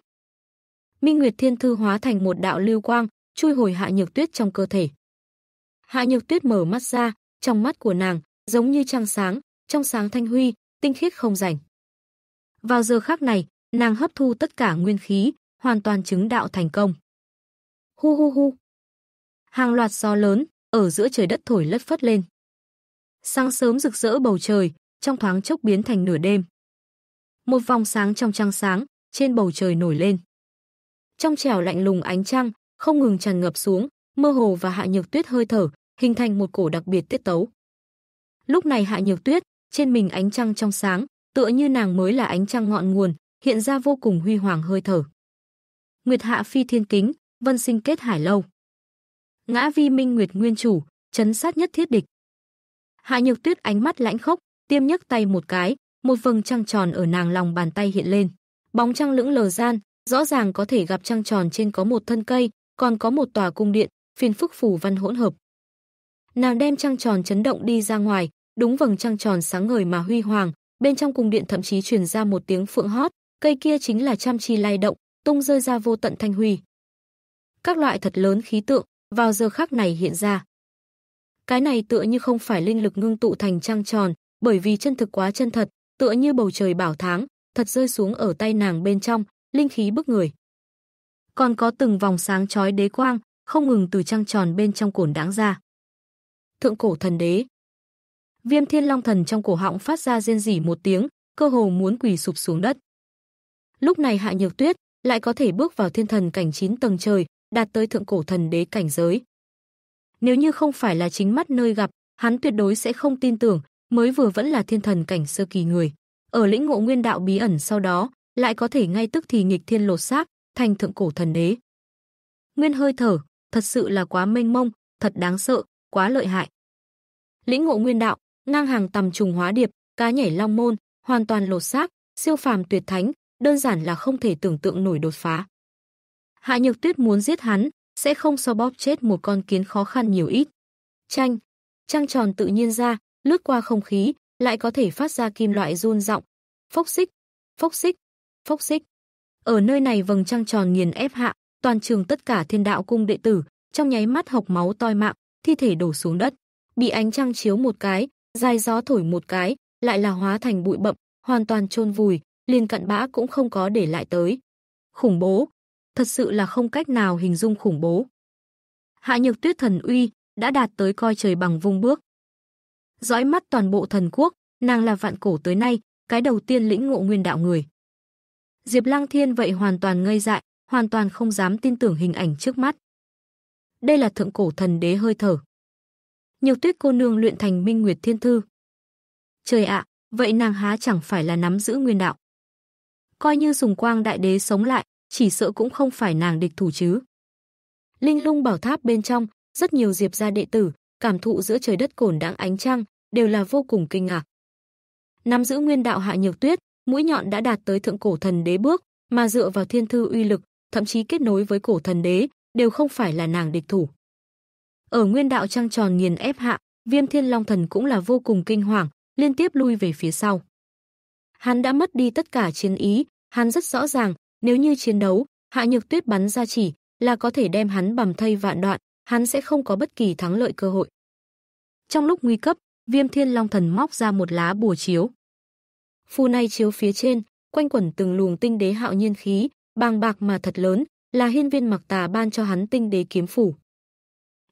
Minh Nguyệt Thiên Thư hóa thành một đạo lưu quang, chui hồi Hạ Nhược Tuyết trong cơ thể. Hạ Nhược Tuyết mở mắt ra, trong mắt của nàng giống như trăng sáng, trong sáng thanh huy, tinh khiết không rảnh. Vào giờ khắc này, nàng hấp thu tất cả nguyên khí, hoàn toàn chứng đạo thành công. Hu hu hu. Hàng loạt gió lớn ở giữa trời đất thổi lất phất lên. Sáng sớm rực rỡ bầu trời, trong thoáng chốc biến thành nửa đêm một vòng sáng trong trăng sáng trên bầu trời nổi lên. Trong trẻo lạnh lùng ánh trăng không ngừng tràn ngập xuống, mơ hồ và Hạ Nhược Tuyết hơi thở, hình thành một cổ đặc biệt tiết tấu. Lúc này Hạ Nhược Tuyết, trên mình ánh trăng trong sáng, tựa như nàng mới là ánh trăng ngọn nguồn, hiện ra vô cùng huy hoàng hơi thở. Nguyệt Hạ Phi Thiên Kính, Vân Sinh Kết Hải Lâu. Ngã Vi Minh Nguyệt Nguyên Chủ, chấn sát nhất thiết địch. Hạ Nhược Tuyết ánh mắt lãnh khốc, tiêm nhấc tay một cái, một vầng trăng tròn ở nàng lòng bàn tay hiện lên. Bóng trăng lững lờ gian, rõ ràng có thể gặp trăng tròn trên có một thân cây, còn có một tòa cung điện, phiền phức phủ văn hỗn hợp. Nàng đem trăng tròn chấn động đi ra ngoài, đúng vầng trăng tròn sáng ngời mà huy hoàng, bên trong cung điện thậm chí truyền ra một tiếng phượng hót, cây kia chính là trăm chi lay động, tung rơi ra vô tận thanh huy. Các loại thật lớn khí tượng vào giờ khắc này hiện ra. Cái này tựa như không phải linh lực ngưng tụ thành trăng tròn, bởi vì chân thực quá chân thật, tựa như bầu trời bảo tháng, thật rơi xuống ở tay nàng bên trong, linh khí bức người. Còn có từng vòng sáng chói đế quang, không ngừng từ trăng tròn bên trong cổn đáng ra. Thượng cổ thần đế. Viêm Thiên Long thần trong cổ họng phát ra rên rỉ một tiếng, cơ hồ muốn quỳ sụp xuống đất. Lúc này Hạ Nhược Tuyết lại có thể bước vào thiên thần cảnh 9 tầng trời, đạt tới thượng cổ thần đế cảnh giới. Nếu như không phải là chính mắt nơi gặp, hắn tuyệt đối sẽ không tin tưởng mới vừa vẫn là thiên thần cảnh sơ kỳ người, ở lĩnh ngộ nguyên đạo bí ẩn sau đó, lại có thể ngay tức thì nghịch thiên lột xác, thành thượng cổ thần đế. Nguyên hơi thở, thật sự là quá mênh mông, thật đáng sợ, quá lợi hại. Lĩnh ngộ nguyên đạo, ngang hàng tầm trùng hóa điệp, cá nhảy long môn, hoàn toàn lột xác, siêu phàm tuyệt thánh, đơn giản là không thể tưởng tượng nổi đột phá. Hạ Nhược Tuyết muốn giết hắn, sẽ không so bóp chết một con kiến khó khăn nhiều ít. Tranh, trăng tròn tự nhiên ra, lướt qua không khí, lại có thể phát ra kim loại run rộng. Phốc xích, phốc xích, phốc xích. Ở nơi này vầng trăng tròn nghiền ép hạ, toàn trường tất cả thiên đạo cung đệ tử, trong nháy mắt hộc máu toi mạng, thi thể đổ xuống đất. Bị ánh trăng chiếu một cái, dài gió thổi một cái, lại là hóa thành bụi bậm, hoàn toàn chôn vùi, liền cận bã cũng không có để lại tới. Khủng bố, thật sự là không cách nào hình dung khủng bố. Hạ Nhược Tuyết thần uy đã đạt tới coi trời bằng vung bước, dõi mắt toàn bộ thần quốc, nàng là vạn cổ tới nay, cái đầu tiên lĩnh ngộ nguyên đạo người. Diệp Lăng Thiên vậy hoàn toàn ngây dại, hoàn toàn không dám tin tưởng hình ảnh trước mắt. Đây là thượng cổ thần đế hơi thở. Nhiều tuyết cô nương luyện thành minh nguyệt thiên thư. Trời ạ, vậy nàng há chẳng phải là nắm giữ nguyên đạo. Coi như dùng quang đại đế sống lại, chỉ sợ cũng không phải nàng địch thủ chứ. Linh lung bảo tháp bên trong, rất nhiều diệp gia đệ tử, cảm thụ giữa trời đất cổn đãng ánh trăng, đều là vô cùng kinh ngạc. Nắm giữ nguyên đạo hạ nhược tuyết, mũi nhọn đã đạt tới thượng cổ thần đế bước, mà dựa vào thiên thư uy lực, thậm chí kết nối với cổ thần đế, đều không phải là nàng địch thủ. Ở nguyên đạo trăng tròn nghiền ép hạ, Viêm Thiên Long Thần cũng là vô cùng kinh hoàng, liên tiếp lui về phía sau. Hắn đã mất đi tất cả chiến ý, hắn rất rõ ràng, nếu như chiến đấu, Hạ Nhược Tuyết bắn ra chỉ là có thể đem hắn bầm thây vạn đoạn, hắn sẽ không có bất kỳ thắng lợi cơ hội. Trong lúc nguy cấp, Viêm Thiên Long Thần móc ra một lá bùa chiếu. Phù này chiếu phía trên, quanh quẩn từng luồng tinh đế hạo nhiên khí, bàng bạc mà thật lớn, là hiên viên mặc tà ban cho hắn tinh đế kiếm phủ.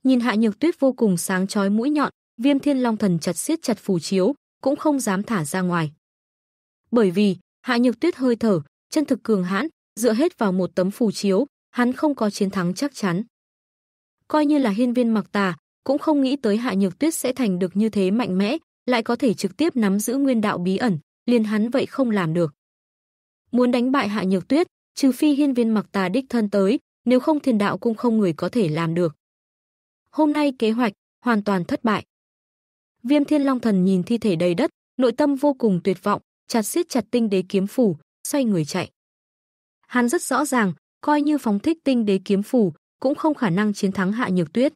Nhìn Hạ Nhược Tuyết vô cùng sáng chói mũi nhọn, Viêm Thiên Long Thần chặt siết chặt phù chiếu, cũng không dám thả ra ngoài. Bởi vì, Hạ Nhược Tuyết hơi thở, chân thực cường hãn, dựa hết vào một tấm phù chiếu, hắn không có chiến thắng chắc chắn coi như là hiên viên mặc tà, cũng không nghĩ tới Hạ Nhược Tuyết sẽ thành được như thế mạnh mẽ, lại có thể trực tiếp nắm giữ nguyên đạo bí ẩn, liền hắn vậy không làm được. Muốn đánh bại Hạ Nhược Tuyết, trừ phi hiên viên mặc tà đích thân tới, nếu không thiên đạo cũng không người có thể làm được. Hôm nay kế hoạch hoàn toàn thất bại. Viêm Thiên Long Thần nhìn thi thể đầy đất, nội tâm vô cùng tuyệt vọng, chặt siết chặt tinh đế kiếm phủ, xoay người chạy. Hắn rất rõ ràng, coi như phóng thích tinh đế kiếm phủ, cũng không khả năng chiến thắng Hạ Nhược Tuyết.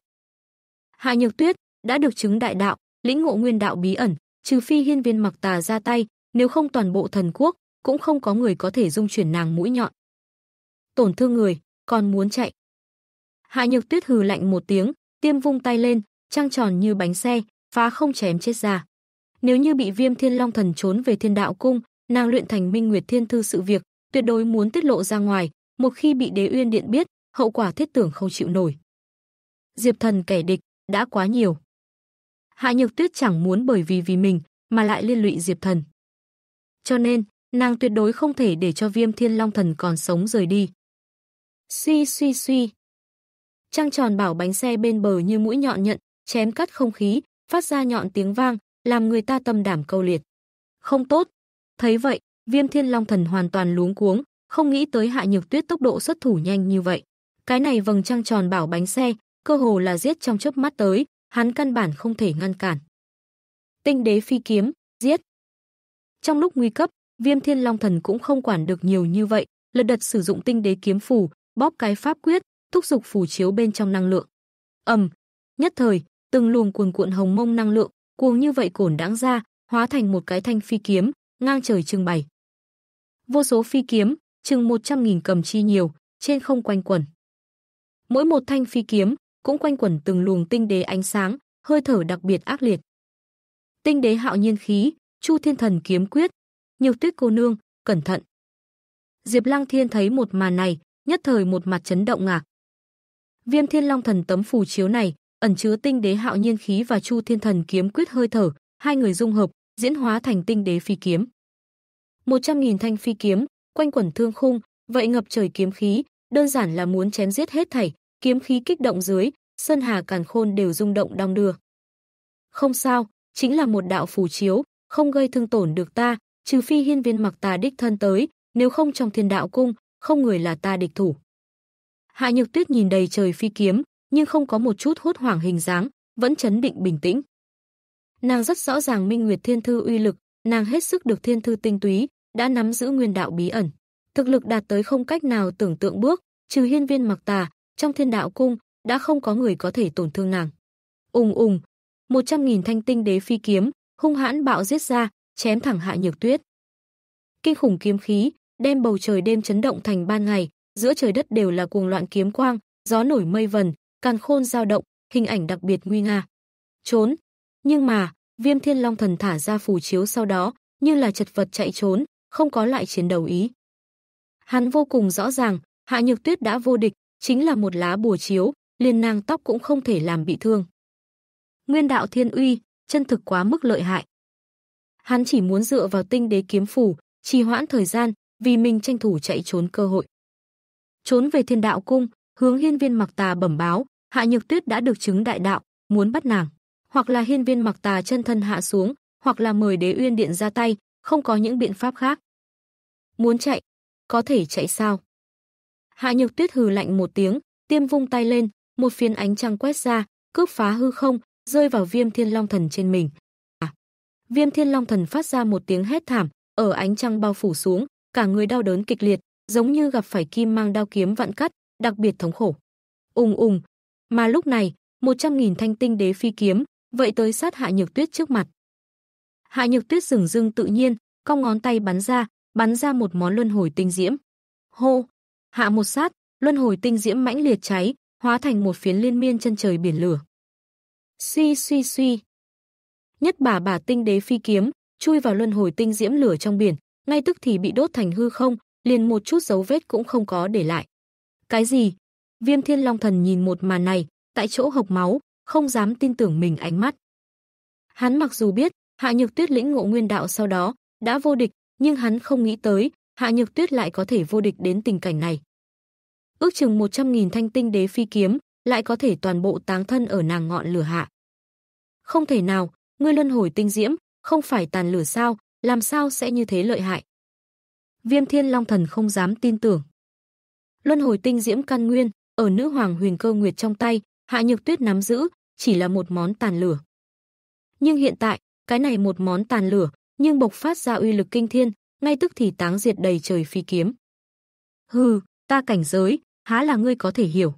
Hạ Nhược Tuyết đã được chứng đại đạo, lĩnh ngộ nguyên đạo bí ẩn, trừ phi Hiên Viên Mặc Tà ra tay, nếu không toàn bộ thần quốc cũng không có người có thể dung chuyển nàng mũi nhọn. Tổn thương người, còn muốn chạy. Hạ Nhược Tuyết hừ lạnh một tiếng, tiêm vung tay lên, trăng tròn như bánh xe, phá không chém chết ra. Nếu như bị Viêm Thiên Long thần trốn về Thiên Đạo cung, nàng luyện thành Minh Nguyệt Thiên thư sự việc, tuyệt đối muốn tiết lộ ra ngoài, một khi bị Đế Uyên điện biết, hậu quả thiết tưởng không chịu nổi. Diệp Thần kẻ địch đã quá nhiều. Hạ Nhược Tuyết chẳng muốn bởi vì vì mình mà lại liên lụy Diệp Thần. Cho nên, nàng tuyệt đối không thể để cho Viêm Thiên Long Thần còn sống rời đi. Suy suy suy. Trăng tròn bảo bánh xe bên bờ như mũi nhọn nhận, chém cắt không khí, phát ra nhọn tiếng vang, làm người ta tâm đảm câu liệt. Không tốt. Thấy vậy, Viêm Thiên Long Thần hoàn toàn luống cuống, không nghĩ tới Hạ Nhược Tuyết tốc độ xuất thủ nhanh như vậy. Cái này vầng trăng tròn bảo bánh xe, cơ hồ là giết trong chớp mắt tới, hắn căn bản không thể ngăn cản. Tinh đế phi kiếm, giết. Trong lúc nguy cấp, Viêm Thiên Long Thần cũng không quản được nhiều như vậy, lật đật sử dụng tinh đế kiếm phù, bóp cái pháp quyết, thúc dục phù chiếu bên trong năng lượng. Ầm, nhất thời, từng luồng cuồn cuộn hồng mông năng lượng, cuồng như vậy cổn đãng ra, hóa thành một cái thanh phi kiếm, ngang trời trưng bày. Vô số phi kiếm, chừng 100.000 cầm chi nhiều, trên không quanh quẩn. Mỗi một thanh phi kiếm cũng quanh quẩn từng luồng tinh đế ánh sáng, hơi thở đặc biệt ác liệt. Tinh đế hạo nhiên khí, Chu Thiên Thần kiếm quyết, nhiều tuyết cô nương, cẩn thận. Diệp Lăng Thiên thấy một màn này, nhất thời một mặt chấn động ngạc. Viêm Thiên Long thần tấm phù chiếu này, ẩn chứa tinh đế hạo nhiên khí và Chu Thiên Thần kiếm quyết hơi thở, hai người dung hợp, diễn hóa thành tinh đế phi kiếm. 100.000 thanh phi kiếm, quanh quẩn thương khung, vậy ngập trời kiếm khí, đơn giản là muốn chém giết hết thảy, kiếm khí kích động dưới, sơn hà càn khôn đều rung động đong đưa. Không sao, chính là một đạo phù chiếu, không gây thương tổn được ta, trừ phi hiên viên mặc tà đích thân tới, nếu không trong thiên đạo cung, không người là ta địch thủ. Hạ nhược tuyết nhìn đầy trời phi kiếm, nhưng không có một chút hốt hoảng hình dáng, vẫn chấn định bình tĩnh. Nàng rất rõ ràng Minh Nguyệt Thiên Thư uy lực, nàng hết sức được Thiên Thư tinh túy, đã nắm giữ nguyên đạo bí ẩn. Thực lực đạt tới không cách nào tưởng tượng bước, trừ hiên viên mặc tà, trong thiên đạo cung đã không có người có thể tổn thương nàng. Ùng ùng, một trăm nghìn thanh tinh đế phi kiếm, hung hãn bạo giết ra, chém thẳng Hạ Nhược Tuyết. Kinh khủng kiếm khí, đem bầu trời đêm chấn động thành ban ngày, giữa trời đất đều là cuồng loạn kiếm quang, gió nổi mây vần, càn khôn dao động, hình ảnh đặc biệt nguy nga. Trốn, nhưng mà, Viêm Thiên Long thần thả ra phù chiếu sau đó, như là chật vật chạy trốn, không có lại chiến đấu ý. Hắn vô cùng rõ ràng, Hạ Nhược Tuyết đã vô địch, chính là một lá bùa chiếu, liền nàng tóc cũng không thể làm bị thương. Nguyên đạo thiên uy, chân thực quá mức lợi hại. Hắn chỉ muốn dựa vào tinh đế kiếm phủ, trì hoãn thời gian, vì mình tranh thủ chạy trốn cơ hội. Trốn về thiên đạo cung, hướng hiên viên mặc tà bẩm báo, hạ nhược tuyết đã được chứng đại đạo, muốn bắt nàng. Hoặc là hiên viên mặc tà chân thân hạ xuống, hoặc là mời đế uyên điện ra tay, không có những biện pháp khác. Muốn chạy, có thể chạy sao? Hạ Nhược Tuyết hừ lạnh một tiếng, tiêm vung tay lên, một phiến ánh trăng quét ra, cướp phá hư không, rơi vào Viêm Thiên Long Thần trên mình. À. Viêm Thiên Long Thần phát ra một tiếng hét thảm, ở ánh trăng bao phủ xuống, cả người đau đớn kịch liệt, giống như gặp phải kim mang đao kiếm vặn cắt, đặc biệt thống khổ. Ùng ùng, mà lúc này, một trăm nghìn thanh tinh đế phi kiếm, vậy tới sát Hạ Nhược Tuyết trước mặt. Hạ Nhược Tuyết dừng dưng tự nhiên, cong ngón tay bắn ra, bắn ra một món luân hồi tinh diễm. Hô, Hạ một sát, luân hồi tinh diễm mãnh liệt cháy, hóa thành một phiến liên miên chân trời biển lửa. Suy suy suy. Nhất bà bà tinh đế phi kiếm, chui vào luân hồi tinh diễm lửa trong biển, ngay tức thì bị đốt thành hư không, liền một chút dấu vết cũng không có để lại. Cái gì? Viêm Thiên Long Thần nhìn một màn này, tại chỗ hộc máu, không dám tin tưởng mình ánh mắt. Hắn mặc dù biết, Hạ Nhược Tuyết lĩnh ngộ nguyên đạo sau đó đã vô địch, nhưng hắn không nghĩ tới, Hạ Nhược Tuyết lại có thể vô địch đến tình cảnh này. Ước chừng 100.000 thanh tinh đế phi kiếm lại có thể toàn bộ táng thân ở nàng ngọn lửa hạ. Không thể nào, ngươi luân hồi tinh diễm, không phải tàn lửa sao, làm sao sẽ như thế lợi hại? Viêm Thiên Long Thần không dám tin tưởng. Luân hồi tinh diễm căn nguyên, ở nữ hoàng Huyền Cơ Nguyệt trong tay, Hạ Nhược Tuyết nắm giữ, chỉ là một món tàn lửa. Nhưng hiện tại, cái này một món tàn lửa, nhưng bộc phát ra uy lực kinh thiên, ngay tức thì táng diệt đầy trời phi kiếm. Hừ, ta cảnh giới, há là ngươi có thể hiểu.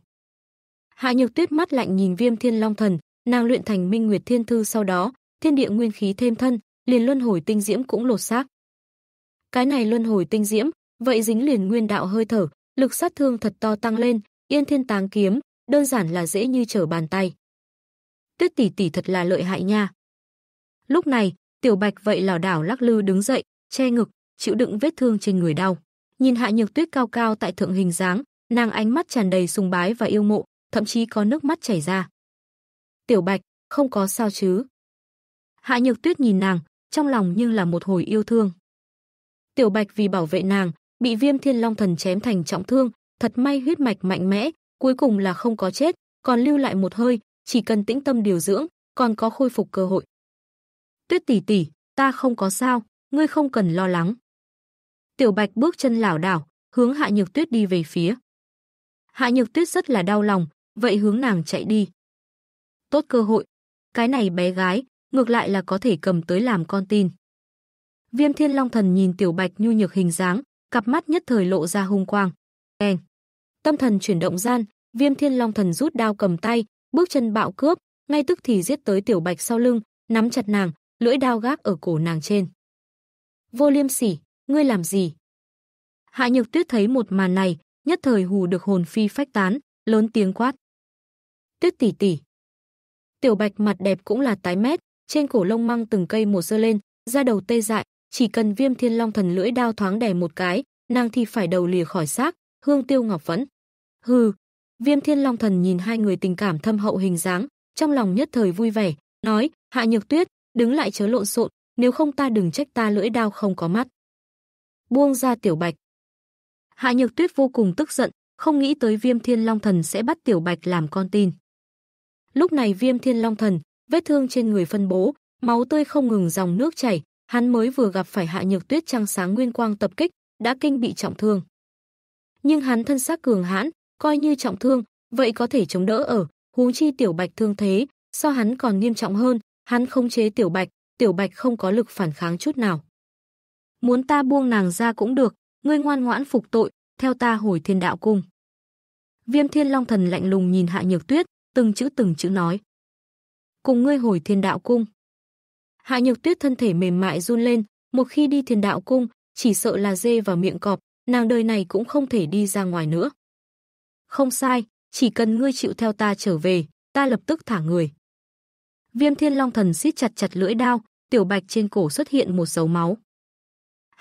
Hạ Nhược Tuyết mắt lạnh nhìn Viêm Thiên Long Thần, nàng luyện thành Minh Nguyệt Thiên Thư sau đó, thiên địa nguyên khí thêm thân, liền luân hồi tinh diễm cũng lột xác. Cái này luân hồi tinh diễm, vậy dính liền nguyên đạo hơi thở, lực sát thương thật to tăng lên, Yên Thiên Táng kiếm, đơn giản là dễ như trở bàn tay. Tuyết tỷ tỷ thật là lợi hại nha. Lúc này, Tiểu Bạch vậy lảo đảo lắc lư đứng dậy, che ngực, chịu đựng vết thương trên người đau. Nhìn Hạ Nhược Tuyết cao cao tại thượng hình dáng, nàng ánh mắt tràn đầy sùng bái và yêu mộ, thậm chí có nước mắt chảy ra. "Tiểu Bạch, không có sao chứ?" Hạ Nhược Tuyết nhìn nàng, trong lòng như là một hồi yêu thương. Tiểu Bạch vì bảo vệ nàng, bị Viêm Thiên Long Thần chém thành trọng thương, thật may huyết mạch mạnh mẽ, cuối cùng là không có chết, còn lưu lại một hơi, chỉ cần tĩnh tâm điều dưỡng, còn có khôi phục cơ hội. Tuyết tỷ tỷ, ta không có sao, ngươi không cần lo lắng. Tiểu Bạch bước chân lảo đảo, hướng Hạ Nhược Tuyết đi về phía. Hạ Nhược Tuyết rất là đau lòng, vậy hướng nàng chạy đi. Tốt cơ hội, cái này bé gái, ngược lại là có thể cầm tới làm con tin. Viêm Thiên Long Thần nhìn Tiểu Bạch nhu nhược hình dáng, cặp mắt nhất thời lộ ra hung quang. Đen. Tâm thần chuyển động gian, Viêm Thiên Long Thần rút đao cầm tay, bước chân bạo cướp, ngay tức thì giết tới Tiểu Bạch sau lưng, nắm chặt nàng, lưỡi đao gác ở cổ nàng trên. Vô liêm sỉ, ngươi làm gì? Hạ Nhược Tuyết thấy một màn này, nhất thời hù được hồn phi phách tán, lớn tiếng quát. Tuyết tỷ tỷ. Tiểu Bạch mặt đẹp cũng là tái mét, trên cổ lông măng từng cây một giơ lên, da đầu tê dại, chỉ cần Viêm Thiên Long thần lưỡi đao thoáng đè một cái, nàng thì phải đầu lìa khỏi xác, hương tiêu ngọc vẫn. Hừ, Viêm Thiên Long thần nhìn hai người tình cảm thâm hậu hình dáng, trong lòng nhất thời vui vẻ, nói: "Hạ Nhược Tuyết, đứng lại chớ lộn xộn, nếu không ta đừng trách ta lưỡi đao không có mắt." buông ra Tiểu Bạch. Hạ Nhược Tuyết vô cùng tức giận, không nghĩ tới Viêm Thiên Long Thần sẽ bắt Tiểu Bạch làm con tin. Lúc này Viêm Thiên Long Thần, vết thương trên người phân bố, máu tươi không ngừng dòng nước chảy, hắn mới vừa gặp phải Hạ Nhược Tuyết trăng sáng nguyên quang tập kích, đã kinh bị trọng thương. Nhưng hắn thân xác cường hãn, coi như trọng thương, vậy có thể chống đỡ ở, hú chi Tiểu Bạch thương thế, so hắn còn nghiêm trọng hơn, hắn không chế Tiểu Bạch, Tiểu Bạch không có lực phản kháng chút nào muốn ta buông nàng ra cũng được, ngươi ngoan ngoãn phục tội, theo ta hồi thiên đạo cung. Viêm thiên long thần lạnh lùng nhìn hạ nhược tuyết, từng chữ từng chữ nói. Cùng ngươi hồi thiên đạo cung. Hạ nhược tuyết thân thể mềm mại run lên, một khi đi thiên đạo cung, chỉ sợ là dê vào miệng cọp, nàng đời này cũng không thể đi ra ngoài nữa. Không sai, chỉ cần ngươi chịu theo ta trở về, ta lập tức thả người. Viêm thiên long thần siết chặt chặt lưỡi đao, tiểu bạch trên cổ xuất hiện một dấu máu.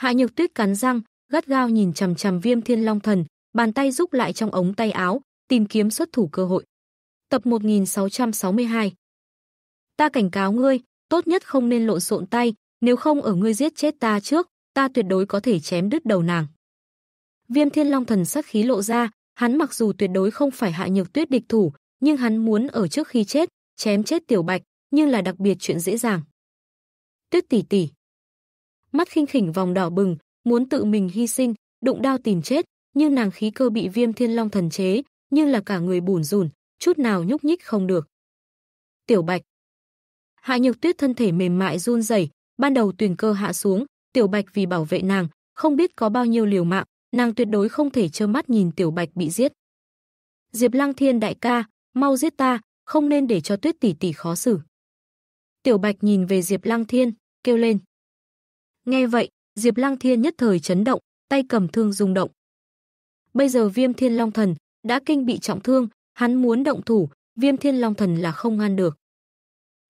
Hạ Nhược Tuyết cắn răng, gắt gao nhìn chằm chằm Viêm Thiên Long Thần, bàn tay rúc lại trong ống tay áo, tìm kiếm xuất thủ cơ hội. Tập 1662. Ta cảnh cáo ngươi, tốt nhất không nên lộn xộn tay, nếu không ở ngươi giết chết ta trước, ta tuyệt đối có thể chém đứt đầu nàng. Viêm Thiên Long Thần sắc khí lộ ra, hắn mặc dù tuyệt đối không phải Hạ Nhược Tuyết địch thủ, nhưng hắn muốn ở trước khi chết, chém chết Tiểu Bạch, nhưng là đặc biệt chuyện dễ dàng. Tuyết tỷ tỷ, mắt khinh khỉnh vòng đỏ bừng, muốn tự mình hy sinh, đụng đao tìm chết, nhưng nàng khí cơ bị Viêm Thiên Long thần chế, như là cả người bủn rùn chút nào nhúc nhích không được. Tiểu Bạch. Hạ Nhược Tuyết thân thể mềm mại run rẩy, ban đầu tuyền cơ hạ xuống, Tiểu Bạch vì bảo vệ nàng, không biết có bao nhiêu liều mạng, nàng tuyệt đối không thể trơ mắt nhìn Tiểu Bạch bị giết. Diệp Lăng Thiên đại ca, mau giết ta, không nên để cho Tuyết tỷ tỷ khó xử. Tiểu Bạch nhìn về Diệp Lăng Thiên, kêu lên. Nghe vậy, Diệp Lăng Thiên nhất thời chấn động, tay cầm thương rung động. Bây giờ Viêm Thiên Long Thần đã kinh bị trọng thương, hắn muốn động thủ, Viêm Thiên Long Thần là không ngăn được.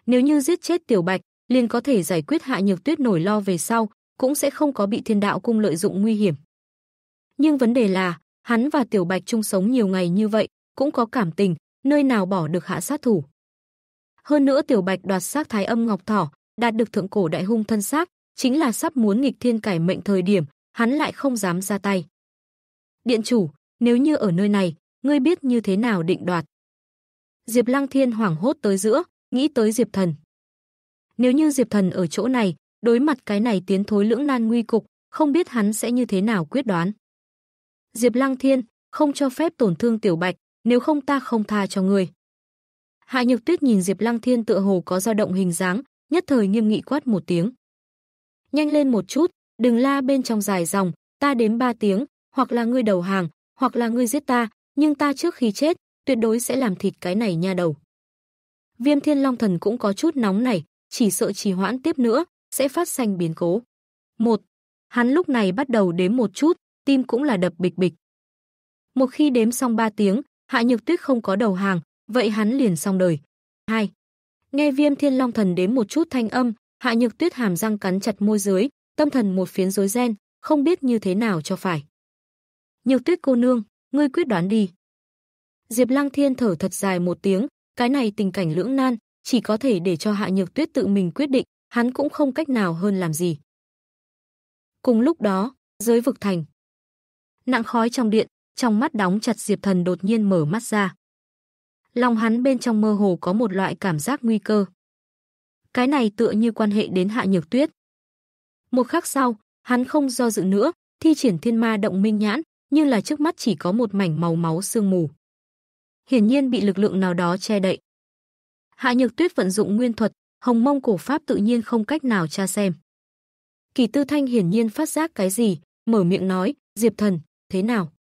Nếu như giết chết Tiểu Bạch, liền có thể giải quyết Hạ Nhược Tuyết nổi lo về sau, cũng sẽ không có bị Thiên Đạo cung lợi dụng nguy hiểm. Nhưng vấn đề là, hắn và Tiểu Bạch chung sống nhiều ngày như vậy, cũng có cảm tình, nơi nào bỏ được hạ sát thủ. Hơn nữa Tiểu Bạch đoạt xác Thái Âm Ngọc Thỏ, đạt được thượng cổ đại hung thân xác, chính là sắp muốn nghịch thiên cải mệnh thời điểm, hắn lại không dám ra tay. Điện chủ, nếu như ở nơi này, ngươi biết như thế nào định đoạt. Diệp Lăng Thiên hoảng hốt tới giữa, nghĩ tới Diệp Thần. Nếu như Diệp Thần ở chỗ này, đối mặt cái này tiến thối lưỡng nan nguy cục, không biết hắn sẽ như thế nào quyết đoán. Diệp Lăng Thiên, không cho phép tổn thương Tiểu Bạch, nếu không ta không tha cho ngươi. Hạ Nhược Tuyết nhìn Diệp Lăng Thiên tựa hồ có dao động hình dáng, nhất thời nghiêm nghị quát một tiếng. Nhanh lên một chút, đừng la bên trong dài dòng, ta đếm ba tiếng, hoặc là ngươi đầu hàng, hoặc là ngươi giết ta, nhưng ta trước khi chết, tuyệt đối sẽ làm thịt cái này nha đầu. Viêm Thiên Long Thần cũng có chút nóng này, chỉ sợ trì hoãn tiếp nữa, sẽ phát sinh biến cố. Một, Hắn lúc này bắt đầu đếm một chút, tim cũng là đập bịch bịch. Một khi đếm xong ba tiếng, Hạ Nhược Tuyết không có đầu hàng, vậy hắn liền xong đời. Hai, Nghe Viêm Thiên Long Thần đếm một chút thanh âm, Hạ Nhược Tuyết hàm răng cắn chặt môi dưới, tâm thần một phiến rối ren, không biết như thế nào cho phải. Nhược Tuyết cô nương, ngươi quyết đoán đi. Diệp Lăng Thiên thở thật dài một tiếng, cái này tình cảnh lưỡng nan, chỉ có thể để cho Hạ Nhược Tuyết tự mình quyết định, hắn cũng không cách nào hơn làm gì. Cùng lúc đó, dưới vực thành. Nặng khói trong điện, trong mắt đóng chặt Diệp Thần đột nhiên mở mắt ra. Lòng hắn bên trong mơ hồ có một loại cảm giác nguy cơ cái này tựa như quan hệ đến Hạ Nhược Tuyết. Một khắc sau, hắn không do dự nữa, thi triển thiên ma động minh nhãn, như là trước mắt chỉ có một mảnh màu máu sương mù. Hiển nhiên bị lực lượng nào đó che đậy. Hạ Nhược Tuyết vận dụng nguyên thuật, hồng mông cổ pháp tự nhiên không cách nào tra xem. Kỳ Tư Thanh hiển nhiên phát giác cái gì, mở miệng nói, Diệp Thần, thế nào?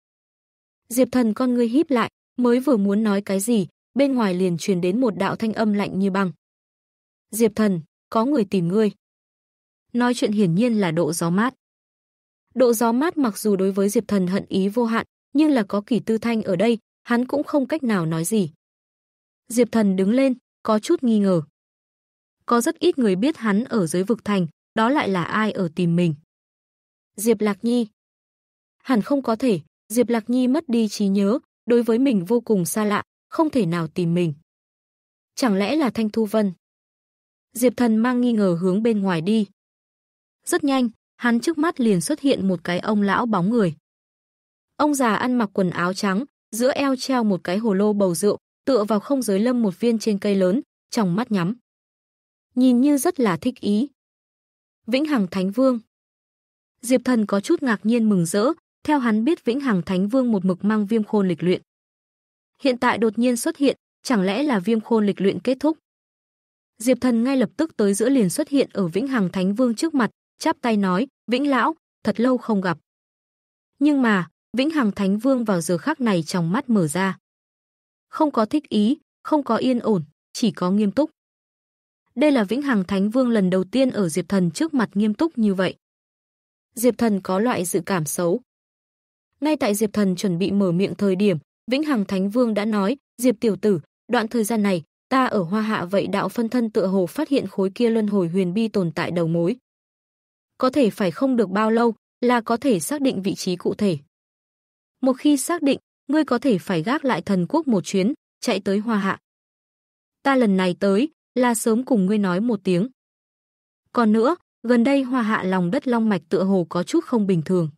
Diệp Thần con ngươi híp lại, mới vừa muốn nói cái gì, bên ngoài liền truyền đến một đạo thanh âm lạnh như băng. Diệp Thần, có người tìm ngươi. Nói chuyện hiển nhiên là độ gió mát. Độ gió mát mặc dù đối với Diệp Thần hận ý vô hạn, nhưng là có Kỷ Tư Thanh ở đây, hắn cũng không cách nào nói gì. Diệp Thần đứng lên, có chút nghi ngờ. Có rất ít người biết hắn ở dưới vực thành, đó lại là ai ở tìm mình. Diệp Lạc Nhi. Hẳn không có thể, Diệp Lạc Nhi mất đi trí nhớ, đối với mình vô cùng xa lạ, không thể nào tìm mình. Chẳng lẽ là Thanh Thu Vân? Diệp Thần mang nghi ngờ hướng bên ngoài đi. Rất nhanh, hắn trước mắt liền xuất hiện một cái ông lão bóng người. Ông già ăn mặc quần áo trắng, giữa eo treo một cái hồ lô bầu rượu, tựa vào không giới lâm một viên trên cây lớn, trong mắt nhắm. Nhìn như rất là thích ý. Vĩnh Hằng Thánh Vương Diệp Thần có chút ngạc nhiên mừng rỡ, theo hắn biết Vĩnh Hằng Thánh Vương một mực mang viêm khôn lịch luyện. Hiện tại đột nhiên xuất hiện, chẳng lẽ là viêm khôn lịch luyện kết thúc? Diệp Thần ngay lập tức tới giữa liền xuất hiện ở Vĩnh Hằng Thánh Vương trước mặt, chắp tay nói, "Vĩnh lão, thật lâu không gặp." Nhưng mà, Vĩnh Hằng Thánh Vương vào giờ khắc này trong mắt mở ra. Không có thích ý, không có yên ổn, chỉ có nghiêm túc. Đây là Vĩnh Hằng Thánh Vương lần đầu tiên ở Diệp Thần trước mặt nghiêm túc như vậy. Diệp Thần có loại dự cảm xấu. Ngay tại Diệp Thần chuẩn bị mở miệng thời điểm, Vĩnh Hằng Thánh Vương đã nói, "Diệp tiểu tử, đoạn thời gian này Ta ở hoa hạ vậy đạo phân thân tựa hồ phát hiện khối kia luân hồi huyền bi tồn tại đầu mối. Có thể phải không được bao lâu là có thể xác định vị trí cụ thể. Một khi xác định, ngươi có thể phải gác lại thần quốc một chuyến, chạy tới hoa hạ. Ta lần này tới là sớm cùng ngươi nói một tiếng. Còn nữa, gần đây hoa hạ lòng đất long mạch tựa hồ có chút không bình thường.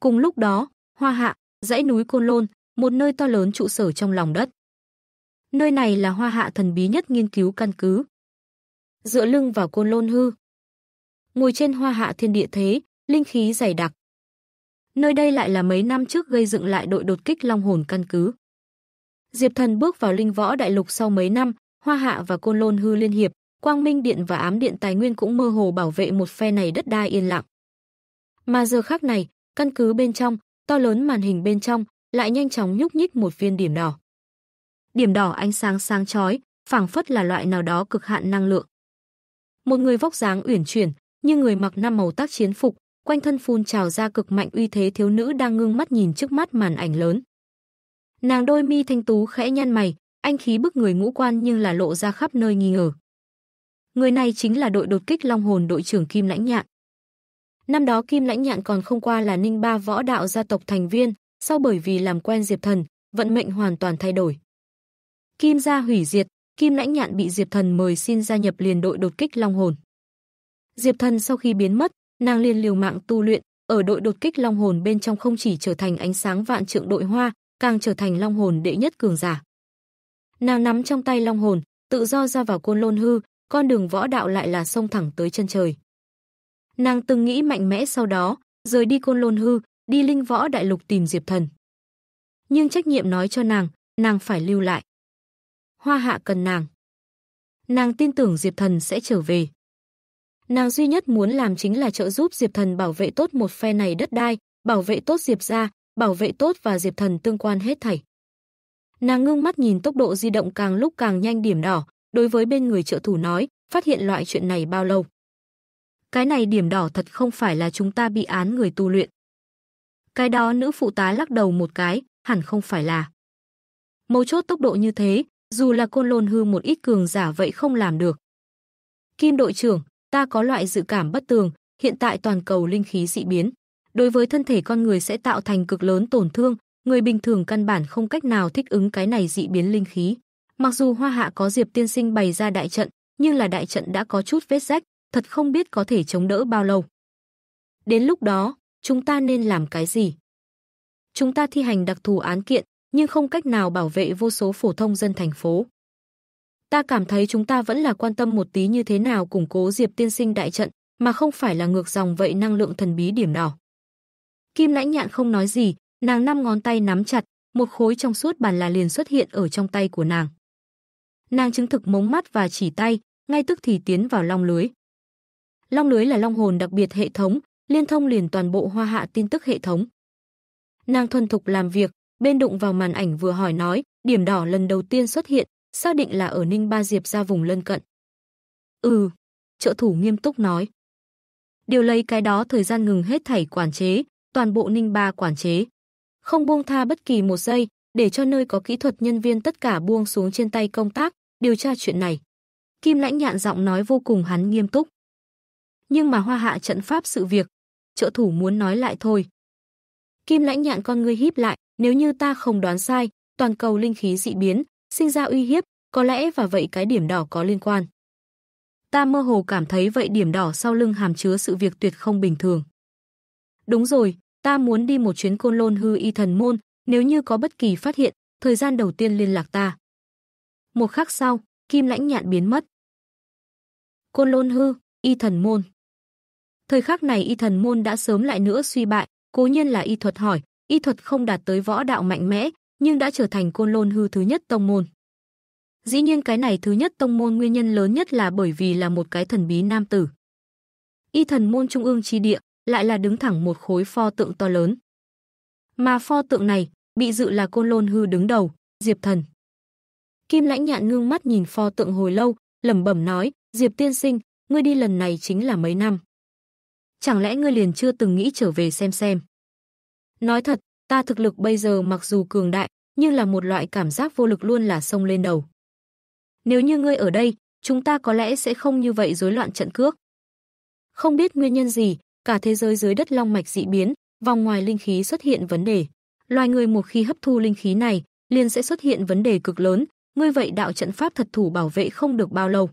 Cùng lúc đó, hoa hạ, dãy núi Côn Lôn, một nơi to lớn trụ sở trong lòng đất. Nơi này là hoa hạ thần bí nhất nghiên cứu căn cứ. Dựa lưng vào côn lôn hư. Ngồi trên hoa hạ thiên địa thế, linh khí dày đặc. Nơi đây lại là mấy năm trước gây dựng lại đội đột kích long hồn căn cứ. Diệp Thần bước vào linh võ đại lục sau mấy năm, Hoa Hạ và Côn Lôn hư liên hiệp, Quang Minh Điện và Ám Điện tài nguyên cũng mơ hồ bảo vệ một phe này đất đai yên lặng. Mà giờ khắc này, căn cứ bên trong, to lớn màn hình bên trong lại nhanh chóng nhúc nhích một viên điểm đỏ điểm đỏ ánh sáng sáng chói, phảng phất là loại nào đó cực hạn năng lượng. Một người vóc dáng uyển chuyển, như người mặc năm màu tác chiến phục, quanh thân phun trào ra cực mạnh uy thế thiếu nữ đang ngưng mắt nhìn trước mắt màn ảnh lớn. Nàng đôi mi thanh tú khẽ nhăn mày, anh khí bức người ngũ quan nhưng là lộ ra khắp nơi nghi ngờ. Người này chính là đội đột kích Long Hồn đội trưởng Kim Lãnh Nhạn. Năm đó Kim Lãnh Nhạn còn không qua là Ninh Ba võ đạo gia tộc thành viên, sau bởi vì làm quen Diệp Thần, vận mệnh hoàn toàn thay đổi. Kim gia hủy diệt, Kim Lãnh Nhạn bị Diệp Thần mời xin gia nhập liền đội đột kích Long Hồn. Diệp Thần sau khi biến mất, nàng liền liều mạng tu luyện, ở đội đột kích Long Hồn bên trong không chỉ trở thành ánh sáng vạn trượng đội hoa, càng trở thành Long Hồn đệ nhất cường giả. Nàng nắm trong tay Long Hồn, tự do ra vào Côn Lôn hư, con đường võ đạo lại là sông thẳng tới chân trời. Nàng từng nghĩ mạnh mẽ sau đó, rời đi Côn Lôn hư, đi linh võ đại lục tìm Diệp Thần. Nhưng trách nhiệm nói cho nàng, nàng phải lưu lại. Hoa Hạ cần nàng. Nàng tin tưởng Diệp Thần sẽ trở về. Nàng duy nhất muốn làm chính là trợ giúp Diệp Thần bảo vệ tốt một phe này đất đai, bảo vệ tốt Diệp gia, bảo vệ tốt và Diệp Thần tương quan hết thảy. Nàng ngưng mắt nhìn tốc độ di động càng lúc càng nhanh điểm đỏ, đối với bên người trợ thủ nói, phát hiện loại chuyện này bao lâu. Cái này điểm đỏ thật không phải là chúng ta bị án người tu luyện. Cái đó nữ phụ tá lắc đầu một cái, hẳn không phải là. Mấu chốt tốc độ như thế, dù là côn lôn hư một ít cường giả vậy không làm được. Kim đội trưởng, ta có loại dự cảm bất tường, hiện tại toàn cầu linh khí dị biến. Đối với thân thể con người sẽ tạo thành cực lớn tổn thương, người bình thường căn bản không cách nào thích ứng cái này dị biến linh khí. Mặc dù Hoa Hạ có Diệp Tiên Sinh bày ra đại trận, nhưng là đại trận đã có chút vết rách, thật không biết có thể chống đỡ bao lâu. Đến lúc đó, chúng ta nên làm cái gì? Chúng ta thi hành đặc thù án kiện, nhưng không cách nào bảo vệ vô số phổ thông dân thành phố. Ta cảm thấy chúng ta vẫn là quan tâm một tí như thế nào củng cố Diệp Tiên Sinh đại trận, mà không phải là ngược dòng vậy năng lượng thần bí điểm đỏ. Kim Lãnh Nhạn không nói gì, nàng năm ngón tay nắm chặt, một khối trong suốt bàn là liền xuất hiện ở trong tay của nàng. Nàng chứng thực mống mắt và chỉ tay, ngay tức thì tiến vào long lưới. Long lưới là long hồn đặc biệt hệ thống, liên thông liền toàn bộ hoa hạ tin tức hệ thống. Nàng thuần thục làm việc, bên đụng vào màn ảnh vừa hỏi nói, điểm đỏ lần đầu tiên xuất hiện, xác định là ở Ninh Ba Diệp ra vùng lân cận. Ừ, trợ thủ nghiêm túc nói. Điều lấy cái đó thời gian ngừng hết thảy quản chế, toàn bộ Ninh Ba quản chế. Không buông tha bất kỳ một giây, để cho nơi có kỹ thuật nhân viên tất cả buông xuống trên tay công tác, điều tra chuyện này. Kim lãnh nhạn giọng nói vô cùng hắn nghiêm túc. Nhưng mà hoa hạ trận pháp sự việc, trợ thủ muốn nói lại thôi. Kim lãnh nhạn con người híp lại, nếu như ta không đoán sai, toàn cầu linh khí dị biến, sinh ra uy hiếp, có lẽ và vậy cái điểm đỏ có liên quan. Ta mơ hồ cảm thấy vậy điểm đỏ sau lưng hàm chứa sự việc tuyệt không bình thường. Đúng rồi, ta muốn đi một chuyến côn lôn hư y thần môn, nếu như có bất kỳ phát hiện, thời gian đầu tiên liên lạc ta. Một khắc sau, kim lãnh nhạn biến mất. Côn lôn hư, y thần môn. Thời khắc này y thần môn đã sớm lại nữa suy bại, cố nhiên là y thuật hỏi, y thuật không đạt tới võ đạo mạnh mẽ, nhưng đã trở thành côn lôn hư thứ nhất tông môn. Dĩ nhiên cái này thứ nhất tông môn nguyên nhân lớn nhất là bởi vì là một cái thần bí nam tử. Y thần môn trung ương chi địa, lại là đứng thẳng một khối pho tượng to lớn. Mà pho tượng này, bị dự là côn lôn hư đứng đầu, Diệp thần. Kim lãnh nhạn ngưng mắt nhìn pho tượng hồi lâu, lẩm bẩm nói, Diệp tiên sinh, ngươi đi lần này chính là mấy năm. Chẳng lẽ ngươi liền chưa từng nghĩ trở về xem xem? Nói thật, ta thực lực bây giờ mặc dù cường đại, nhưng là một loại cảm giác vô lực luôn là sông lên đầu. Nếu như ngươi ở đây, chúng ta có lẽ sẽ không như vậy rối loạn trận cước. Không biết nguyên nhân gì, cả thế giới dưới đất long mạch dị biến, vòng ngoài linh khí xuất hiện vấn đề. Loài người một khi hấp thu linh khí này, liền sẽ xuất hiện vấn đề cực lớn, ngươi vậy đạo trận pháp thật thủ bảo vệ không được bao lâu.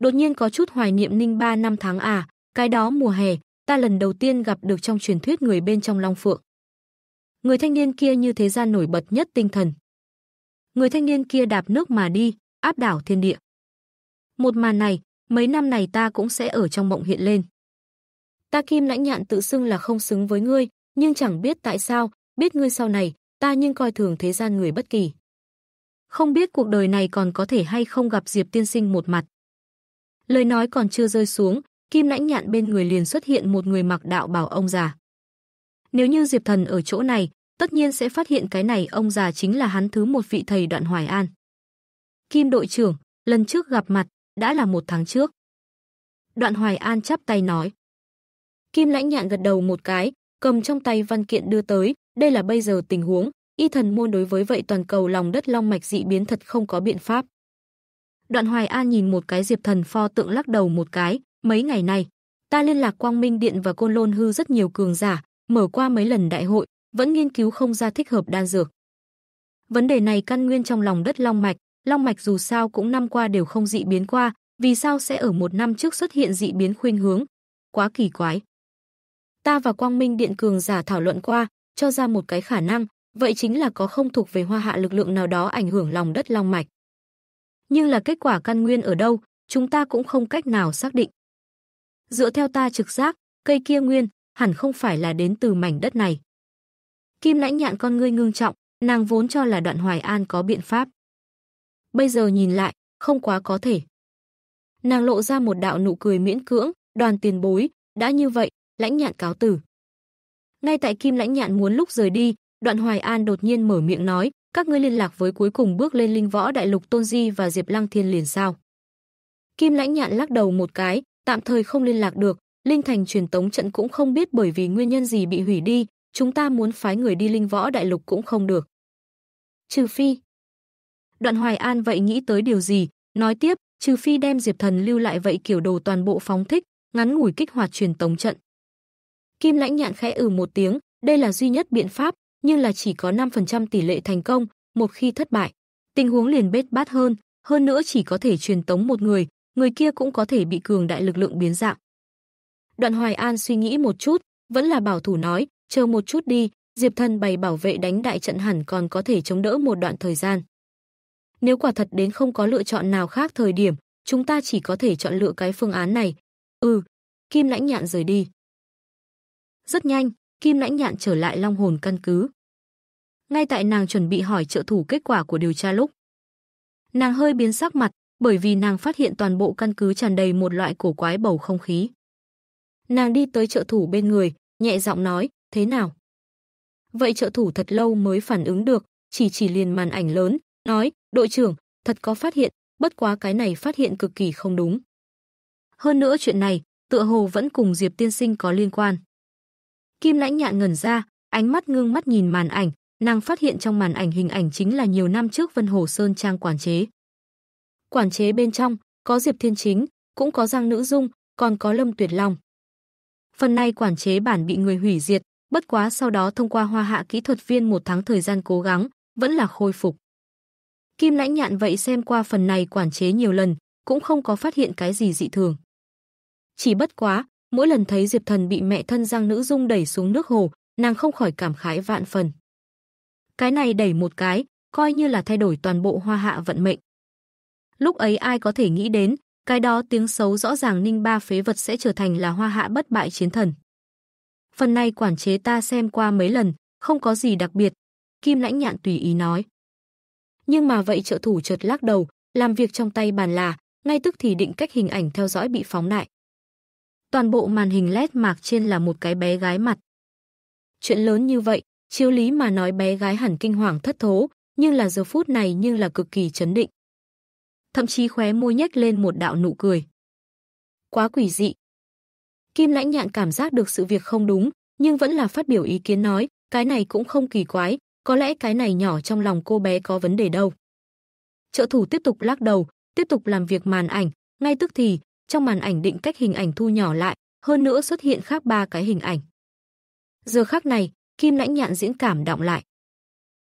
Đột nhiên có chút hoài niệm Ninh Ba năm tháng à, cái đó mùa hè, ta lần đầu tiên gặp được trong truyền thuyết người bên trong Long Phượng. Người thanh niên kia như thế gian nổi bật nhất tinh thần. Người thanh niên kia đạp nước mà đi, áp đảo thiên địa. Một màn này, mấy năm này ta cũng sẽ ở trong mộng hiện lên. Ta Kim Lãnh Nhạn tự xưng là không xứng với ngươi, nhưng chẳng biết tại sao, biết ngươi sau này, ta nhưng coi thường thế gian người bất kỳ. Không biết cuộc đời này còn có thể hay không gặp Diệp Tiên Sinh một mặt. Lời nói còn chưa rơi xuống, Kim Lãnh Nhạn bên người liền xuất hiện một người mặc đạo bảo ông già. Nếu như Diệp Thần ở chỗ này, tất nhiên sẽ phát hiện cái này ông già chính là hắn thứ một vị thầy Đoạn Hoài An. Kim đội trưởng, lần trước gặp mặt đã là một tháng trước. Đoạn Hoài An chắp tay nói. Kim Lãnh Nhạn gật đầu một cái, cầm trong tay văn kiện đưa tới, đây là bây giờ tình huống, y thần môn đối với vậy toàn cầu lòng đất long mạch dị biến thật không có biện pháp. Đoạn Hoài An nhìn một cái Diệp Thần pho tượng lắc đầu một cái, Mấy ngày nay ta liên lạc Quang Minh Điện và Côn Lôn Hư rất nhiều cường giả, mở qua mấy lần đại hội, vẫn nghiên cứu không ra thích hợp đan dược. Vấn đề này căn nguyên trong lòng đất long mạch, long mạch dù sao cũng năm qua đều không dị biến qua, vì sao sẽ ở một năm trước xuất hiện dị biến khuynh hướng? Quá kỳ quái. Ta và Quang Minh Điện cường giả thảo luận qua, cho ra một cái khả năng, vậy chính là có không thuộc về hoa hạ lực lượng nào đó ảnh hưởng lòng đất long mạch. Nhưng là kết quả căn nguyên ở đâu, chúng ta cũng không cách nào xác định. Dựa theo ta trực giác, cây kia nguyên, hẳn không phải là đến từ mảnh đất này. Kim lãnh nhạn con ngươi ngưng trọng, nàng vốn cho là đoạn Hoài An có biện pháp. Bây giờ nhìn lại, không quá có thể. Nàng lộ ra một đạo nụ cười miễn cưỡng, đoàn tiền bối, đã như vậy, lãnh nhạn cáo tử. Ngay tại Kim lãnh nhạn muốn lúc rời đi, đoạn Hoài An đột nhiên mở miệng nói, các ngươi liên lạc với cuối cùng bước lên linh võ đại lục Tôn Di và Diệp Lăng Thiên liền sao. Kim lãnh nhạn lắc đầu một cái, tạm thời không liên lạc được, Linh Thành truyền tống trận cũng không biết bởi vì nguyên nhân gì bị hủy đi, chúng ta muốn phái người đi Linh Võ Đại Lục cũng không được. Trừ phi. Đoạn Hoài An vậy nghĩ tới điều gì, nói tiếp, trừ phi đem Diệp Thần lưu lại vậy kiểu đồ toàn bộ phóng thích, ngắn ngủi kích hoạt truyền tống trận. Kim Lãnh Nhạn khẽ ừ một tiếng, đây là duy nhất biện pháp, nhưng là chỉ có 5% tỷ lệ thành công, một khi thất bại, tình huống liền bết bát hơn, hơn nữa chỉ có thể truyền tống một người, người kia cũng có thể bị cường đại lực lượng biến dạng. Đoạn Hoài An suy nghĩ một chút, vẫn là bảo thủ nói, chờ một chút đi, Diệp Thần bày bảo vệ đánh đại trận hẳn còn có thể chống đỡ một đoạn thời gian. Nếu quả thật đến không có lựa chọn nào khác thời điểm, chúng ta chỉ có thể chọn lựa cái phương án này. Ừ, Kim Lãnh Nhạn rời đi. Rất nhanh, Kim Lãnh Nhạn trở lại Long Hồn căn cứ. Ngay tại nàng chuẩn bị hỏi trợ thủ kết quả của điều tra lúc, nàng hơi biến sắc mặt, bởi vì nàng phát hiện toàn bộ căn cứ tràn đầy một loại cổ quái bầu không khí. Nàng đi tới trợ thủ bên người, nhẹ giọng nói, thế nào? Vậy trợ thủ thật lâu mới phản ứng được, chỉ chỉ liền màn ảnh lớn, nói, đội trưởng, thật có phát hiện, bất quá cái này phát hiện cực kỳ không đúng. Hơn nữa chuyện này, tựa hồ vẫn cùng Diệp Tiên Sinh có liên quan. Kim lãnh nhạn ngẩn ra, ánh mắt ngưng mắt nhìn màn ảnh, nàng phát hiện trong màn ảnh hình ảnh chính là nhiều năm trước Vân Hồ Sơn Trang quản chế quản chế bên trong, có Diệp Thiên Chính, cũng có Giang Nữ Dung, còn có Lâm Tuyệt Long. Phần này quản chế bản bị người hủy diệt, bất quá sau đó thông qua hoa hạ kỹ thuật viên một tháng thời gian cố gắng, vẫn là khôi phục. Kim lãnh nhạn vậy xem qua phần này quản chế nhiều lần, cũng không có phát hiện cái gì dị thường. Chỉ bất quá, mỗi lần thấy Diệp Thần bị mẹ thân Giang Nữ Dung đẩy xuống nước hồ, nàng không khỏi cảm khái vạn phần. Cái này đẩy một cái, coi như là thay đổi toàn bộ hoa hạ vận mệnh. Lúc ấy ai có thể nghĩ đến, cái đó tiếng xấu rõ ràng Ninh Ba phế vật sẽ trở thành là hoa hạ bất bại chiến thần. Phần này quản chế ta xem qua mấy lần, không có gì đặc biệt. Kim lãnh nhạn tùy ý nói. Nhưng mà vậy trợ thủ chợt lắc đầu, làm việc trong tay bàn là, ngay tức thì định cách hình ảnh theo dõi bị phóng lại. Toàn bộ màn hình led mạc trên là một cái bé gái mặt. Chuyện lớn như vậy, chiếu lý mà nói bé gái hẳn kinh hoàng thất thố, nhưng là giờ phút này nhưng là cực kỳ chấn định thậm chí khóe môi nhếch lên một đạo nụ cười. Quá quỷ dị. Kim Lãnh Nhạn cảm giác được sự việc không đúng, nhưng vẫn là phát biểu ý kiến nói, cái này cũng không kỳ quái, có lẽ cái này nhỏ trong lòng cô bé có vấn đề đâu. Trợ thủ tiếp tục lắc đầu, tiếp tục làm việc màn ảnh, ngay tức thì, trong màn ảnh định cách hình ảnh thu nhỏ lại, hơn nữa xuất hiện khác ba cái hình ảnh. Giờ khác này, Kim Lãnh Nhạn diễn cảm động lại.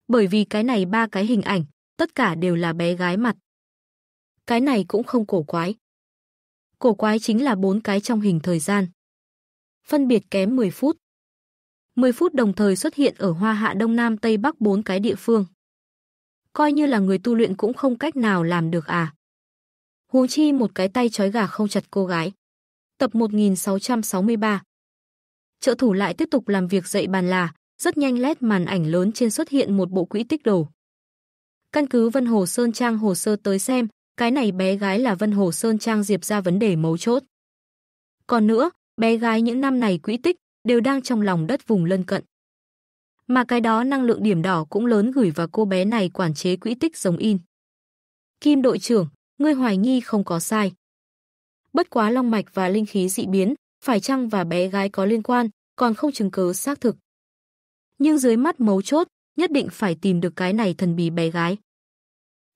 Bởi vì cái này ba cái hình ảnh, tất cả đều là bé gái mặt cái này cũng không cổ quái. Cổ quái chính là bốn cái trong hình thời gian. Phân biệt kém 10 phút. 10 phút đồng thời xuất hiện ở Hoa Hạ Đông Nam Tây Bắc bốn cái địa phương. Coi như là người tu luyện cũng không cách nào làm được à. Huống chi một cái tay chói gà không chặt cô gái. Tập 1663 Trợ thủ lại tiếp tục làm việc dậy bàn là, rất nhanh lét màn ảnh lớn trên xuất hiện một bộ quỹ tích đồ. Căn cứ Vân Hồ Sơn Trang hồ sơ tới xem, cái này bé gái là Vân Hồ Sơn Trang Diệp ra vấn đề mấu chốt. Còn nữa, bé gái những năm này quỹ tích đều đang trong lòng đất vùng lân cận. Mà cái đó năng lượng điểm đỏ cũng lớn gửi vào cô bé này quản chế quỹ tích giống in. Kim đội trưởng, ngươi hoài nghi không có sai. Bất quá long mạch và linh khí dị biến, phải chăng và bé gái có liên quan, còn không chứng cứ xác thực. Nhưng dưới mắt mấu chốt, nhất định phải tìm được cái này thần bí bé gái.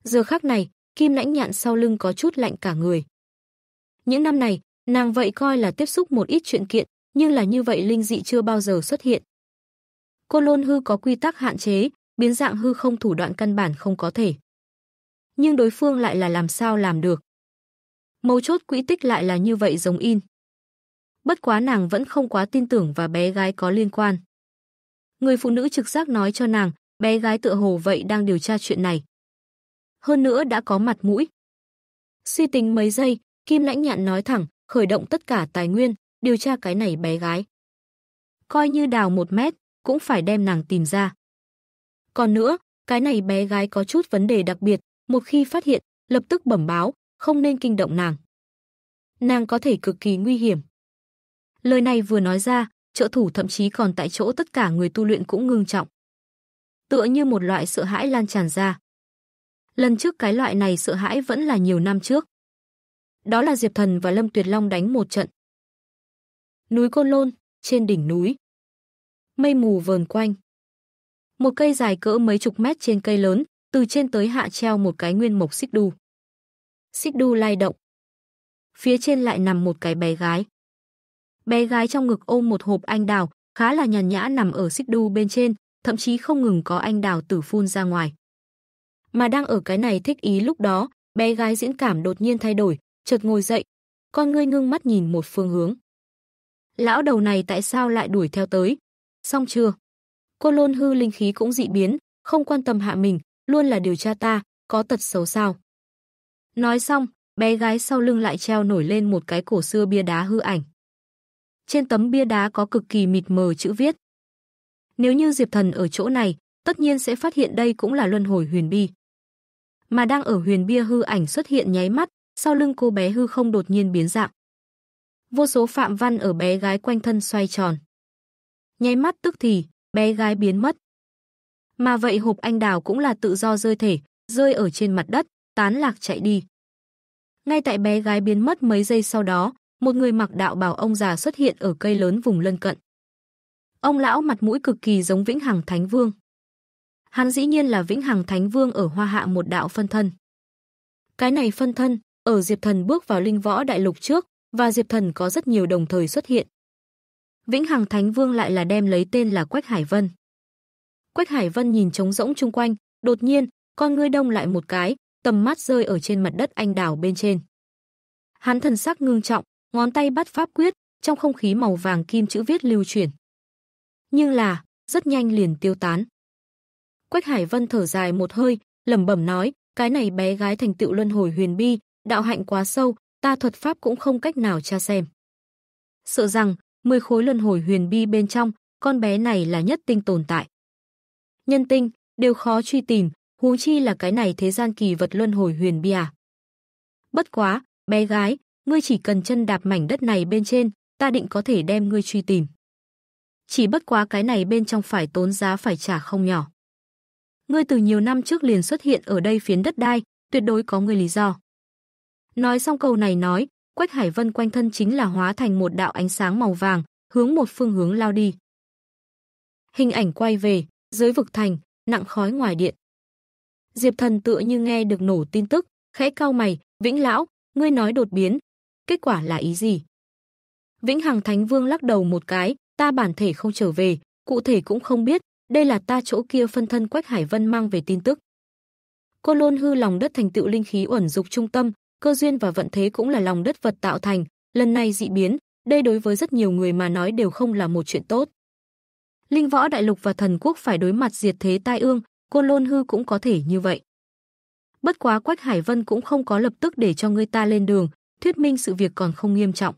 Giờ khắc này, Kim lãnh nhạn sau lưng có chút lạnh cả người. Những năm này, nàng vậy coi là tiếp xúc một ít chuyện kiện, nhưng là như vậy linh dị chưa bao giờ xuất hiện. Côn Lôn hư có quy tắc hạn chế, biến dạng hư không thủ đoạn căn bản không có thể. Nhưng đối phương lại là làm sao làm được? Mấu chốt quỹ tích lại là như vậy giống in. Bất quá nàng vẫn không quá tin tưởng và bé gái có liên quan. Người phụ nữ trực giác nói cho nàng, bé gái tựa hồ vậy đang điều tra chuyện này hơn nữa đã có mặt mũi. Suy tính mấy giây, Kim Lãnh Nhạn nói thẳng, khởi động tất cả tài nguyên, điều tra cái này bé gái. Coi như đào một mét, cũng phải đem nàng tìm ra. Còn nữa, cái này bé gái có chút vấn đề đặc biệt, một khi phát hiện, lập tức bẩm báo, không nên kinh động nàng. Nàng có thể cực kỳ nguy hiểm. Lời này vừa nói ra, trợ thủ thậm chí còn tại chỗ tất cả người tu luyện cũng ngưng trọng. Tựa như một loại sợ hãi lan tràn ra lần trước cái loại này sợ hãi vẫn là nhiều năm trước. Đó là Diệp Thần và Lâm Tuyệt Long đánh một trận. Núi Côn Lôn, trên đỉnh núi. Mây mù vờn quanh. Một cây dài cỡ mấy chục mét trên cây lớn, từ trên tới hạ treo một cái nguyên mộc xích đu. Xích đu lay động. Phía trên lại nằm một cái bé gái. Bé gái trong ngực ôm một hộp anh đào, khá là nhàn nhã nằm ở xích đu bên trên, thậm chí không ngừng có anh đào tử phun ra ngoài mà đang ở cái này thích ý lúc đó, bé gái diễn cảm đột nhiên thay đổi, chợt ngồi dậy, con ngươi ngưng mắt nhìn một phương hướng. Lão đầu này tại sao lại đuổi theo tới? Xong chưa? Cô lôn hư linh khí cũng dị biến, không quan tâm hạ mình, luôn là điều tra ta, có tật xấu sao? Nói xong, bé gái sau lưng lại treo nổi lên một cái cổ xưa bia đá hư ảnh. Trên tấm bia đá có cực kỳ mịt mờ chữ viết. Nếu như Diệp Thần ở chỗ này, tất nhiên sẽ phát hiện đây cũng là luân hồi huyền bi mà đang ở huyền bia hư ảnh xuất hiện nháy mắt, sau lưng cô bé hư không đột nhiên biến dạng. Vô số phạm văn ở bé gái quanh thân xoay tròn. Nháy mắt tức thì, bé gái biến mất. Mà vậy hộp anh đào cũng là tự do rơi thể, rơi ở trên mặt đất, tán lạc chạy đi. Ngay tại bé gái biến mất mấy giây sau đó, một người mặc đạo bào ông già xuất hiện ở cây lớn vùng lân cận. Ông lão mặt mũi cực kỳ giống Vĩnh Hằng Thánh Vương hắn dĩ nhiên là Vĩnh Hằng Thánh Vương ở Hoa Hạ một đạo phân thân. Cái này phân thân, ở Diệp Thần bước vào linh võ đại lục trước, và Diệp Thần có rất nhiều đồng thời xuất hiện. Vĩnh Hằng Thánh Vương lại là đem lấy tên là Quách Hải Vân. Quách Hải Vân nhìn trống rỗng chung quanh, đột nhiên, con ngươi đông lại một cái, tầm mắt rơi ở trên mặt đất anh đảo bên trên. Hắn thần sắc ngưng trọng, ngón tay bắt pháp quyết, trong không khí màu vàng kim chữ viết lưu chuyển. Nhưng là, rất nhanh liền tiêu tán. Quách Hải Vân thở dài một hơi, lẩm bẩm nói, cái này bé gái thành tựu luân hồi huyền bi, đạo hạnh quá sâu, ta thuật pháp cũng không cách nào tra xem. Sợ rằng, 10 khối luân hồi huyền bi bên trong, con bé này là nhất tinh tồn tại. Nhân tinh, đều khó truy tìm, huống chi là cái này thế gian kỳ vật luân hồi huyền bi à. Bất quá, bé gái, ngươi chỉ cần chân đạp mảnh đất này bên trên, ta định có thể đem ngươi truy tìm. Chỉ bất quá cái này bên trong phải tốn giá phải trả không nhỏ ngươi từ nhiều năm trước liền xuất hiện ở đây phiến đất đai, tuyệt đối có ngươi lý do. Nói xong câu này nói, Quách Hải Vân quanh thân chính là hóa thành một đạo ánh sáng màu vàng, hướng một phương hướng lao đi. Hình ảnh quay về, dưới vực thành, nặng khói ngoài điện. Diệp Thần tựa như nghe được nổ tin tức, khẽ cau mày, "Vĩnh lão, ngươi nói đột biến, kết quả là ý gì?" Vĩnh Hằng Thánh Vương lắc đầu một cái, "Ta bản thể không trở về, cụ thể cũng không biết, đây là ta chỗ kia phân thân Quách Hải Vân mang về tin tức. Cô luôn hư lòng đất thành tựu linh khí uẩn dục trung tâm, cơ duyên và vận thế cũng là lòng đất vật tạo thành, lần này dị biến, đây đối với rất nhiều người mà nói đều không là một chuyện tốt. Linh võ đại lục và thần quốc phải đối mặt diệt thế tai ương, cô lôn hư cũng có thể như vậy. Bất quá Quách Hải Vân cũng không có lập tức để cho người ta lên đường, thuyết minh sự việc còn không nghiêm trọng.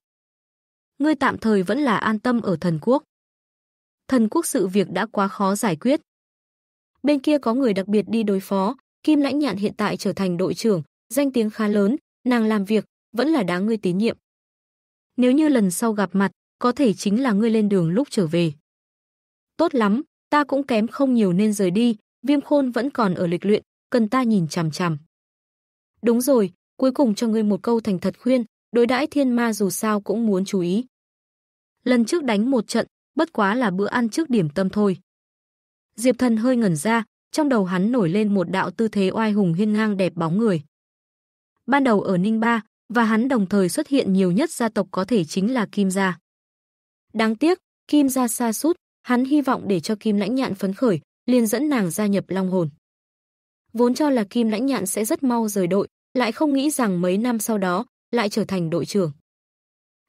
Ngươi tạm thời vẫn là an tâm ở thần quốc thần quốc sự việc đã quá khó giải quyết. Bên kia có người đặc biệt đi đối phó, Kim Lãnh Nhạn hiện tại trở thành đội trưởng, danh tiếng khá lớn, nàng làm việc vẫn là đáng ngươi tín nhiệm. Nếu như lần sau gặp mặt, có thể chính là ngươi lên đường lúc trở về. Tốt lắm, ta cũng kém không nhiều nên rời đi, Viêm Khôn vẫn còn ở lịch luyện, cần ta nhìn chằm chằm. Đúng rồi, cuối cùng cho ngươi một câu thành thật khuyên, đối đãi thiên ma dù sao cũng muốn chú ý. Lần trước đánh một trận, bất quá là bữa ăn trước điểm tâm thôi. Diệp Thần hơi ngẩn ra, trong đầu hắn nổi lên một đạo tư thế oai hùng hiên ngang đẹp bóng người. Ban đầu ở Ninh Ba, và hắn đồng thời xuất hiện nhiều nhất gia tộc có thể chính là Kim gia. Đáng tiếc, Kim gia xa sút, hắn hy vọng để cho Kim Lãnh Nhạn phấn khởi, liền dẫn nàng gia nhập Long Hồn. Vốn cho là Kim Lãnh Nhạn sẽ rất mau rời đội, lại không nghĩ rằng mấy năm sau đó lại trở thành đội trưởng.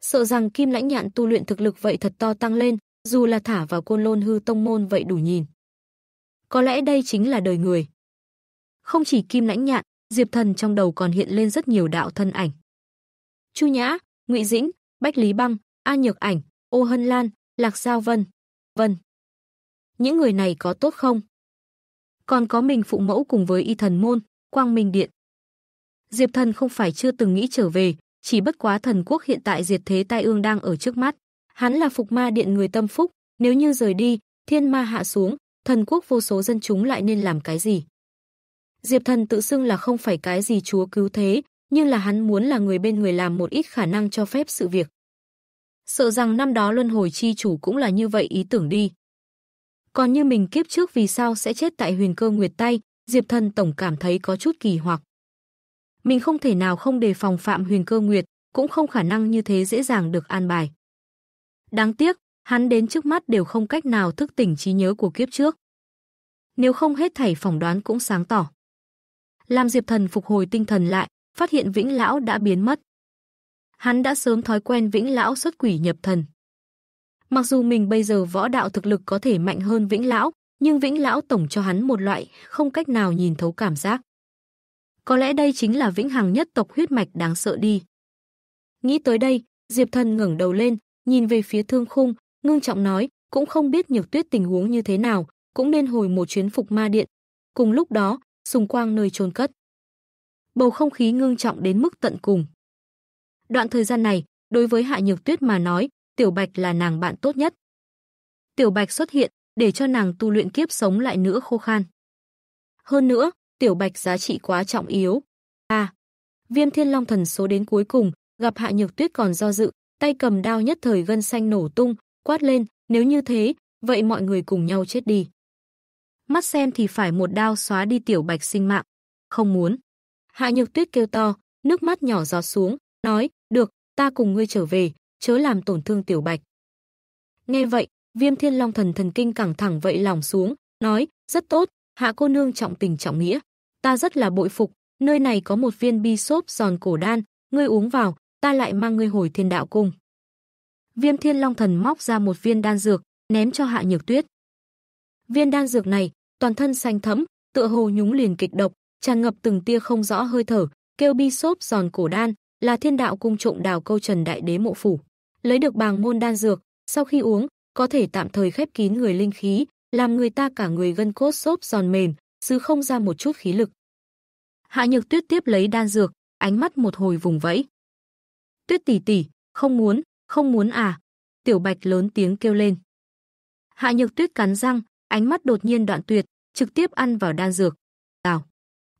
Sợ rằng Kim Lãnh Nhạn tu luyện thực lực vậy thật to tăng lên, dù là thả vào côn lôn hư tông môn vậy đủ nhìn. Có lẽ đây chính là đời người. Không chỉ Kim Lãnh Nhạn, Diệp Thần trong đầu còn hiện lên rất nhiều đạo thân ảnh. Chu Nhã, Ngụy Dĩnh, Bách Lý Băng, A Nhược Ảnh, Ô Hân Lan, Lạc Giao Vân, vân. Những người này có tốt không? Còn có mình phụ mẫu cùng với y thần môn, quang minh điện. Diệp thần không phải chưa từng nghĩ trở về, chỉ bất quá thần quốc hiện tại diệt thế tai ương đang ở trước mắt, Hắn là phục ma điện người tâm phúc, nếu như rời đi, thiên ma hạ xuống, thần quốc vô số dân chúng lại nên làm cái gì? Diệp Thần tự xưng là không phải cái gì chúa cứu thế, nhưng là hắn muốn là người bên người làm một ít khả năng cho phép sự việc. Sợ rằng năm đó luân hồi chi chủ cũng là như vậy ý tưởng đi. Còn như mình kiếp trước vì sao sẽ chết tại huyền cơ nguyệt tay, Diệp Thần tổng cảm thấy có chút kỳ hoặc. Mình không thể nào không đề phòng phạm huyền cơ nguyệt, cũng không khả năng như thế dễ dàng được an bài. Đáng tiếc, hắn đến trước mắt đều không cách nào thức tỉnh trí nhớ của kiếp trước. Nếu không hết thảy phỏng đoán cũng sáng tỏ. Làm Diệp Thần phục hồi tinh thần lại, phát hiện Vĩnh lão đã biến mất. Hắn đã sớm thói quen Vĩnh lão xuất quỷ nhập thần. Mặc dù mình bây giờ võ đạo thực lực có thể mạnh hơn Vĩnh lão, nhưng Vĩnh lão tổng cho hắn một loại không cách nào nhìn thấu cảm giác. Có lẽ đây chính là Vĩnh Hằng nhất tộc huyết mạch đáng sợ đi. Nghĩ tới đây, Diệp Thần ngẩng đầu lên, nhìn về phía thương khung, ngưng trọng nói, cũng không biết nhược tuyết tình huống như thế nào, cũng nên hồi một chuyến phục ma điện. Cùng lúc đó, sùng quang nơi trôn cất. Bầu không khí ngưng trọng đến mức tận cùng. Đoạn thời gian này, đối với Hạ Nhược Tuyết mà nói, Tiểu Bạch là nàng bạn tốt nhất. Tiểu Bạch xuất hiện để cho nàng tu luyện kiếp sống lại nữa khô khan. Hơn nữa, Tiểu Bạch giá trị quá trọng yếu. À, Viêm Thiên Long Thần số đến cuối cùng, gặp Hạ Nhược Tuyết còn do dự, tay cầm đao nhất thời gân xanh nổ tung, quát lên, nếu như thế, vậy mọi người cùng nhau chết đi. Mắt xem thì phải một đao xóa đi tiểu bạch sinh mạng. Không muốn. Hạ nhược tuyết kêu to, nước mắt nhỏ giọt xuống, nói, được, ta cùng ngươi trở về, chớ làm tổn thương tiểu bạch. Nghe vậy, viêm thiên long thần thần kinh cẳng thẳng vậy lòng xuống, nói, rất tốt, hạ cô nương trọng tình trọng nghĩa. Ta rất là bội phục, nơi này có một viên bi xốp giòn cổ đan, ngươi uống vào, ta lại mang ngươi hồi thiên đạo cung. Viêm thiên long thần móc ra một viên đan dược, ném cho hạ nhược tuyết. Viên đan dược này, toàn thân xanh thẫm, tựa hồ nhúng liền kịch độc, tràn ngập từng tia không rõ hơi thở, kêu bi xốp giòn cổ đan, là thiên đạo cung trộm đào câu trần đại đế mộ phủ. Lấy được bàng môn đan dược, sau khi uống, có thể tạm thời khép kín người linh khí, làm người ta cả người gân cốt xốp giòn mềm, chứ không ra một chút khí lực. Hạ Nhược Tuyết tiếp lấy đan dược, ánh mắt một hồi vùng vẫy. Tuyết tỷ tỷ, không muốn, không muốn à. Tiểu Bạch lớn tiếng kêu lên. Hạ Nhược Tuyết cắn răng, ánh mắt đột nhiên đoạn tuyệt, trực tiếp ăn vào đan dược. Tào.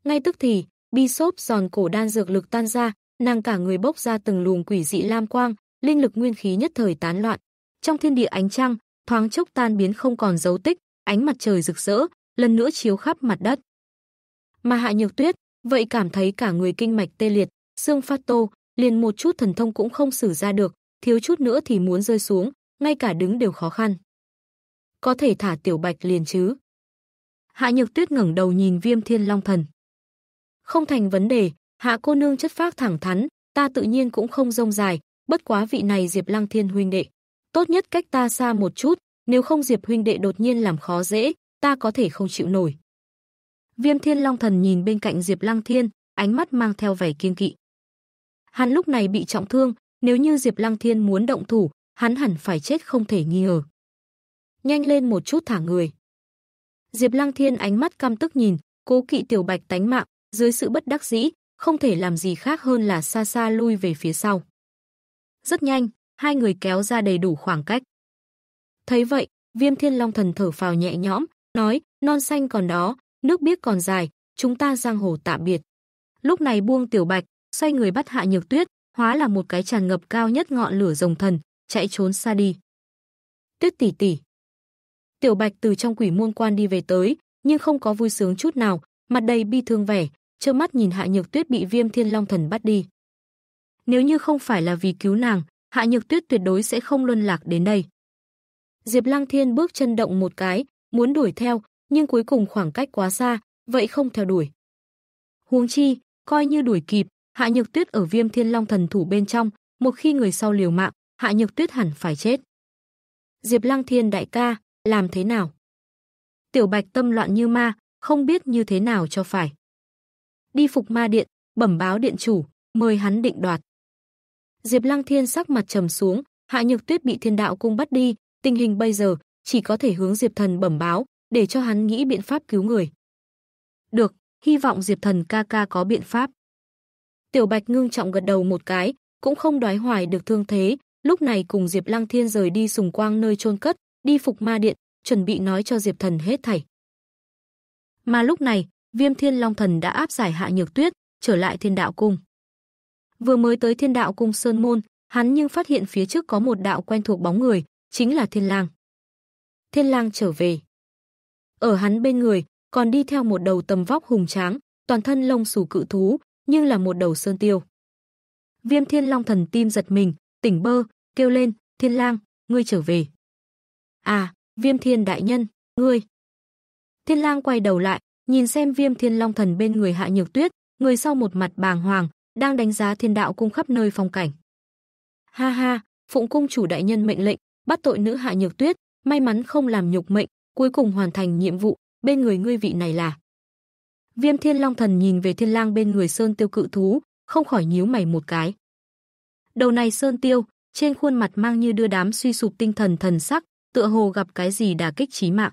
Ngay tức thì, bi xốp giòn cổ đan dược lực tan ra, nàng cả người bốc ra từng luồng quỷ dị lam quang, linh lực nguyên khí nhất thời tán loạn. Trong thiên địa ánh trăng, thoáng chốc tan biến không còn dấu tích, ánh mặt trời rực rỡ, lần nữa chiếu khắp mặt đất. Mà Hạ Nhược Tuyết, vậy cảm thấy cả người kinh mạch tê liệt, xương phát tô, liền một chút thần thông cũng không sử ra được, thiếu chút nữa thì muốn rơi xuống, ngay cả đứng đều khó khăn. Có thể thả tiểu bạch liền chứ. Hạ Nhược Tuyết ngẩng đầu nhìn Viêm Thiên Long Thần. Không thành vấn đề, Hạ cô nương chất phác thẳng thắn, ta tự nhiên cũng không rông dài, bất quá vị này Diệp Lăng Thiên huynh đệ, tốt nhất cách ta xa một chút, nếu không Diệp huynh đệ đột nhiên làm khó dễ, ta có thể không chịu nổi. Viêm Thiên Long Thần nhìn bên cạnh Diệp Lăng Thiên, ánh mắt mang theo vẻ kiên kỵ. Hắn lúc này bị trọng thương, nếu như Diệp Lăng Thiên muốn động thủ, hắn hẳn phải chết không thể nghi ngờ. Nhanh lên một chút thả người. Diệp Lăng Thiên ánh mắt căm tức nhìn, cố kỵ tiểu bạch tánh mạng, dưới sự bất đắc dĩ, không thể làm gì khác hơn là xa xa lui về phía sau. Rất nhanh, hai người kéo ra đầy đủ khoảng cách. Thấy vậy, Viêm Thiên Long thần thở phào nhẹ nhõm, nói, non xanh còn đó, nước biếc còn dài, chúng ta giang hồ tạm biệt. Lúc này buông tiểu bạch, xoay người bắt Hạ Nhược Tuyết, hóa là một cái tràn ngập cao nhất ngọn lửa rồng thần, chạy trốn xa đi. Tuyết tỷ tỷ. Tiểu Bạch từ trong quỷ môn quan đi về tới, nhưng không có vui sướng chút nào, mặt đầy bi thương vẻ, trơ mắt nhìn Hạ Nhược Tuyết bị Viêm Thiên Long Thần bắt đi. Nếu như không phải là vì cứu nàng, Hạ Nhược Tuyết tuyệt đối sẽ không luân lạc đến đây. Diệp Lăng Thiên bước chân động một cái, muốn đuổi theo, nhưng cuối cùng khoảng cách quá xa, vậy không theo đuổi. Huống chi, coi như đuổi kịp, Hạ Nhược Tuyết ở Viêm Thiên Long thần thủ bên trong, một khi người sau liều mạng, Hạ Nhược Tuyết hẳn phải chết. Diệp Lăng Thiên đại ca, làm thế nào? Tiểu Bạch tâm loạn như ma, không biết như thế nào cho phải. Đi phục ma điện, bẩm báo điện chủ, mời hắn định đoạt. Diệp Lăng Thiên sắc mặt trầm xuống, Hạ Nhược Tuyết bị Thiên Đạo cung bắt đi, tình hình bây giờ chỉ có thể hướng Diệp Thần bẩm báo, để cho hắn nghĩ biện pháp cứu người. Được, hy vọng Diệp Thần ca ca có biện pháp. Tiểu Bạch ngưng trọng gật đầu một cái, cũng không đoái hoài được thương thế, lúc này cùng Diệp Lăng Thiên rời đi sùng quang nơi chôn cất, đi phục ma điện, chuẩn bị nói cho Diệp Thần hết thảy. Mà lúc này, Viêm Thiên Long Thần đã áp giải Hạ Nhược Tuyết trở lại Thiên Đạo cung. Vừa mới tới Thiên Đạo cung sơn môn, hắn nhưng phát hiện phía trước có một đạo quen thuộc bóng người, chính là Thiên Lang. Thiên Lang trở về. Ở hắn bên người, còn đi theo một đầu tầm vóc hùng tráng, toàn thân lông xù cự thú, nhưng là một đầu sơn tiêu. Viêm Thiên Long thần tim giật mình, tỉnh bơ, kêu lên, "Thiên Lang, ngươi trở về." "À, Viêm Thiên đại nhân, ngươi." Thiên Lang quay đầu lại, nhìn xem Viêm Thiên Long thần bên người Hạ Nhược Tuyết, người sau một mặt bàng hoàng, đang đánh giá thiên đạo cung khắp nơi phong cảnh. "Ha ha, phụng cung chủ đại nhân mệnh lệnh, bắt tội nữ Hạ Nhược Tuyết, may mắn không làm nhục mệnh, cuối cùng hoàn thành nhiệm vụ, bên người ngươi vị này là Viêm Thiên Long Thần nhìn về Thiên Lang bên người Sơn Tiêu cự thú, không khỏi nhíu mày một cái. Đầu này Sơn Tiêu, trên khuôn mặt mang như đưa đám suy sụp tinh thần thần sắc, tựa hồ gặp cái gì đả kích chí mạng.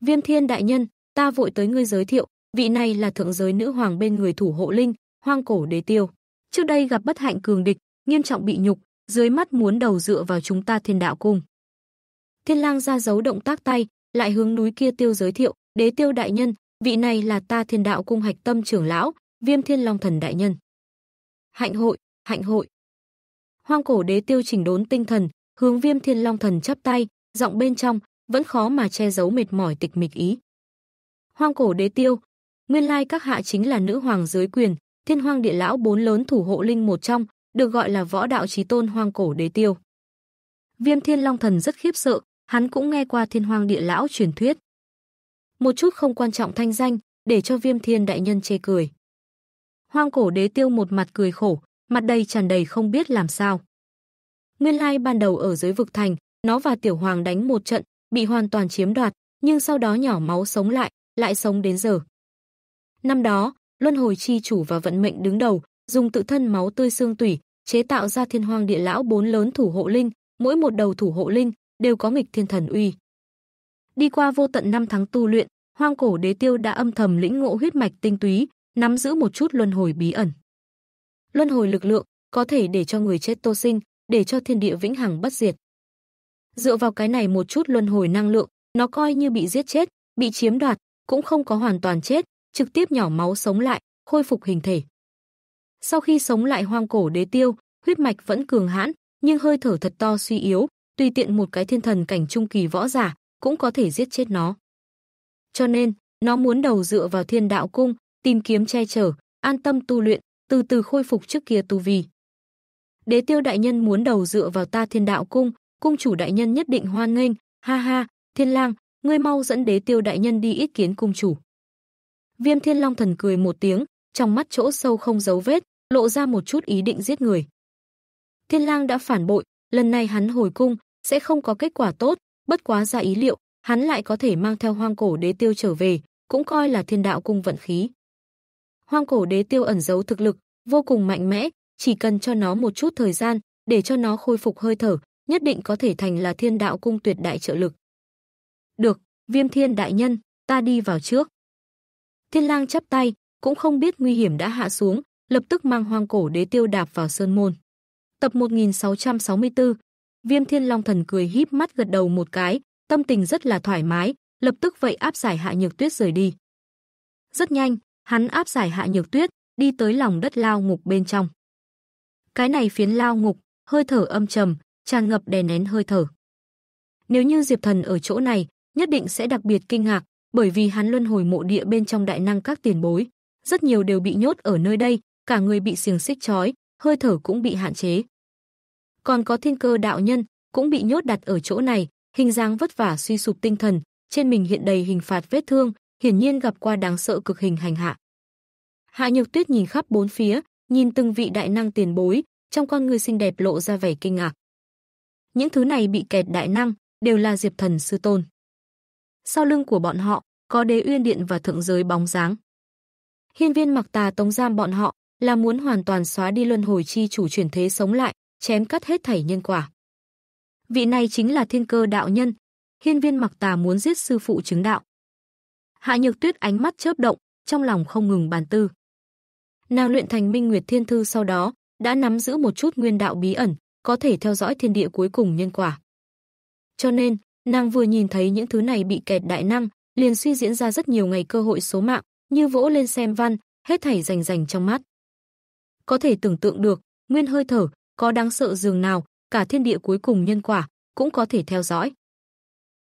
Viêm Thiên đại nhân, ta vội tới ngươi giới thiệu, vị này là thượng giới nữ hoàng bên người thủ hộ linh, hoang cổ đế tiêu. Trước đây gặp bất hạnh cường địch, nghiêm trọng bị nhục, dưới mắt muốn đầu dựa vào chúng ta thiên đạo cung. Thiên lang ra dấu động tác tay, lại hướng núi kia tiêu giới thiệu, đế tiêu đại nhân, vị này là ta thiên đạo cung hạch tâm trưởng lão, viêm thiên long thần đại nhân. Hạnh hội, hạnh hội. Hoang cổ đế tiêu chỉnh đốn tinh thần, hướng viêm thiên long thần chắp tay, giọng bên trong, vẫn khó mà che giấu mệt mỏi tịch mịch ý. Hoang cổ đế tiêu, nguyên lai các hạ chính là nữ hoàng dưới quyền, thiên hoang địa lão bốn lớn thủ hộ linh một trong, được gọi là võ đạo trí tôn hoang cổ đế tiêu. Viêm thiên long thần rất khiếp sợ, hắn cũng nghe qua thiên hoang địa lão truyền thuyết một chút không quan trọng thanh danh, để cho Viêm Thiên đại nhân chê cười. Hoang cổ đế tiêu một mặt cười khổ, mặt đầy tràn đầy không biết làm sao. Nguyên lai ban đầu ở dưới vực thành, nó và tiểu hoàng đánh một trận, bị hoàn toàn chiếm đoạt, nhưng sau đó nhỏ máu sống lại, lại sống đến giờ. Năm đó, Luân hồi chi chủ và vận mệnh đứng đầu, dùng tự thân máu tươi xương tủy, chế tạo ra thiên hoàng địa lão bốn lớn thủ hộ linh, mỗi một đầu thủ hộ linh đều có nghịch thiên thần uy. Đi qua vô tận năm tháng tu luyện, Hoang Cổ Đế Tiêu đã âm thầm lĩnh ngộ huyết mạch tinh túy, nắm giữ một chút luân hồi bí ẩn. Luân hồi lực lượng có thể để cho người chết tô sinh, để cho thiên địa vĩnh hằng bất diệt. Dựa vào cái này một chút luân hồi năng lượng, nó coi như bị giết chết, bị chiếm đoạt, cũng không có hoàn toàn chết, trực tiếp nhỏ máu sống lại, khôi phục hình thể. Sau khi sống lại hoang cổ đế tiêu, huyết mạch vẫn cường hãn, nhưng hơi thở thật to suy yếu, tùy tiện một cái thiên thần cảnh trung kỳ võ giả, cũng có thể giết chết nó. Cho nên, nó muốn đầu dựa vào thiên đạo cung, tìm kiếm che chở, an tâm tu luyện, từ từ khôi phục trước kia tu vi. Đế tiêu đại nhân muốn đầu dựa vào ta thiên đạo cung, cung chủ đại nhân nhất định hoan nghênh, ha ha, thiên lang, ngươi mau dẫn đế tiêu đại nhân đi ít kiến cung chủ. Viêm thiên long thần cười một tiếng, trong mắt chỗ sâu không giấu vết, lộ ra một chút ý định giết người. Thiên lang đã phản bội, lần này hắn hồi cung, sẽ không có kết quả tốt, Bất quá ra ý liệu, hắn lại có thể mang theo hoang cổ đế tiêu trở về, cũng coi là thiên đạo cung vận khí. Hoang cổ đế tiêu ẩn giấu thực lực, vô cùng mạnh mẽ, chỉ cần cho nó một chút thời gian, để cho nó khôi phục hơi thở, nhất định có thể thành là thiên đạo cung tuyệt đại trợ lực. Được, viêm thiên đại nhân, ta đi vào trước. Thiên lang chắp tay, cũng không biết nguy hiểm đã hạ xuống, lập tức mang hoang cổ đế tiêu đạp vào sơn môn. Tập 1664, Viêm Thiên Long Thần cười híp mắt gật đầu một cái, tâm tình rất là thoải mái, lập tức vậy áp giải Hạ Nhược Tuyết rời đi. Rất nhanh, hắn áp giải Hạ Nhược Tuyết, đi tới lòng đất lao ngục bên trong. Cái này phiến lao ngục, hơi thở âm trầm, tràn ngập đè nén hơi thở. Nếu như Diệp Thần ở chỗ này, nhất định sẽ đặc biệt kinh ngạc, bởi vì hắn luân hồi mộ địa bên trong đại năng các tiền bối, rất nhiều đều bị nhốt ở nơi đây, cả người bị xiềng xích trói, hơi thở cũng bị hạn chế còn có thiên cơ đạo nhân cũng bị nhốt đặt ở chỗ này, hình dáng vất vả suy sụp tinh thần, trên mình hiện đầy hình phạt vết thương, hiển nhiên gặp qua đáng sợ cực hình hành hạ. Hạ Nhược Tuyết nhìn khắp bốn phía, nhìn từng vị đại năng tiền bối, trong con người xinh đẹp lộ ra vẻ kinh ngạc. Những thứ này bị kẹt đại năng đều là Diệp Thần sư tôn. Sau lưng của bọn họ có Đế Uyên Điện và thượng giới bóng dáng. Hiên Viên Mặc Tà tống giam bọn họ là muốn hoàn toàn xóa đi luân hồi chi chủ chuyển thế sống lại, chém cắt hết thảy nhân quả. Vị này chính là thiên cơ đạo nhân, hiên viên mặc tà muốn giết sư phụ chứng đạo. Hạ Nhược Tuyết ánh mắt chớp động, trong lòng không ngừng bàn tư. Nàng luyện thành Minh Nguyệt Thiên Thư sau đó, đã nắm giữ một chút nguyên đạo bí ẩn, có thể theo dõi thiên địa cuối cùng nhân quả. Cho nên, nàng vừa nhìn thấy những thứ này bị kẹt đại năng, liền suy diễn ra rất nhiều ngày cơ hội số mạng, như vỗ lên xem văn, hết thảy rành rành trong mắt. Có thể tưởng tượng được, nguyên hơi thở, có đáng sợ dường nào, cả thiên địa cuối cùng nhân quả cũng có thể theo dõi.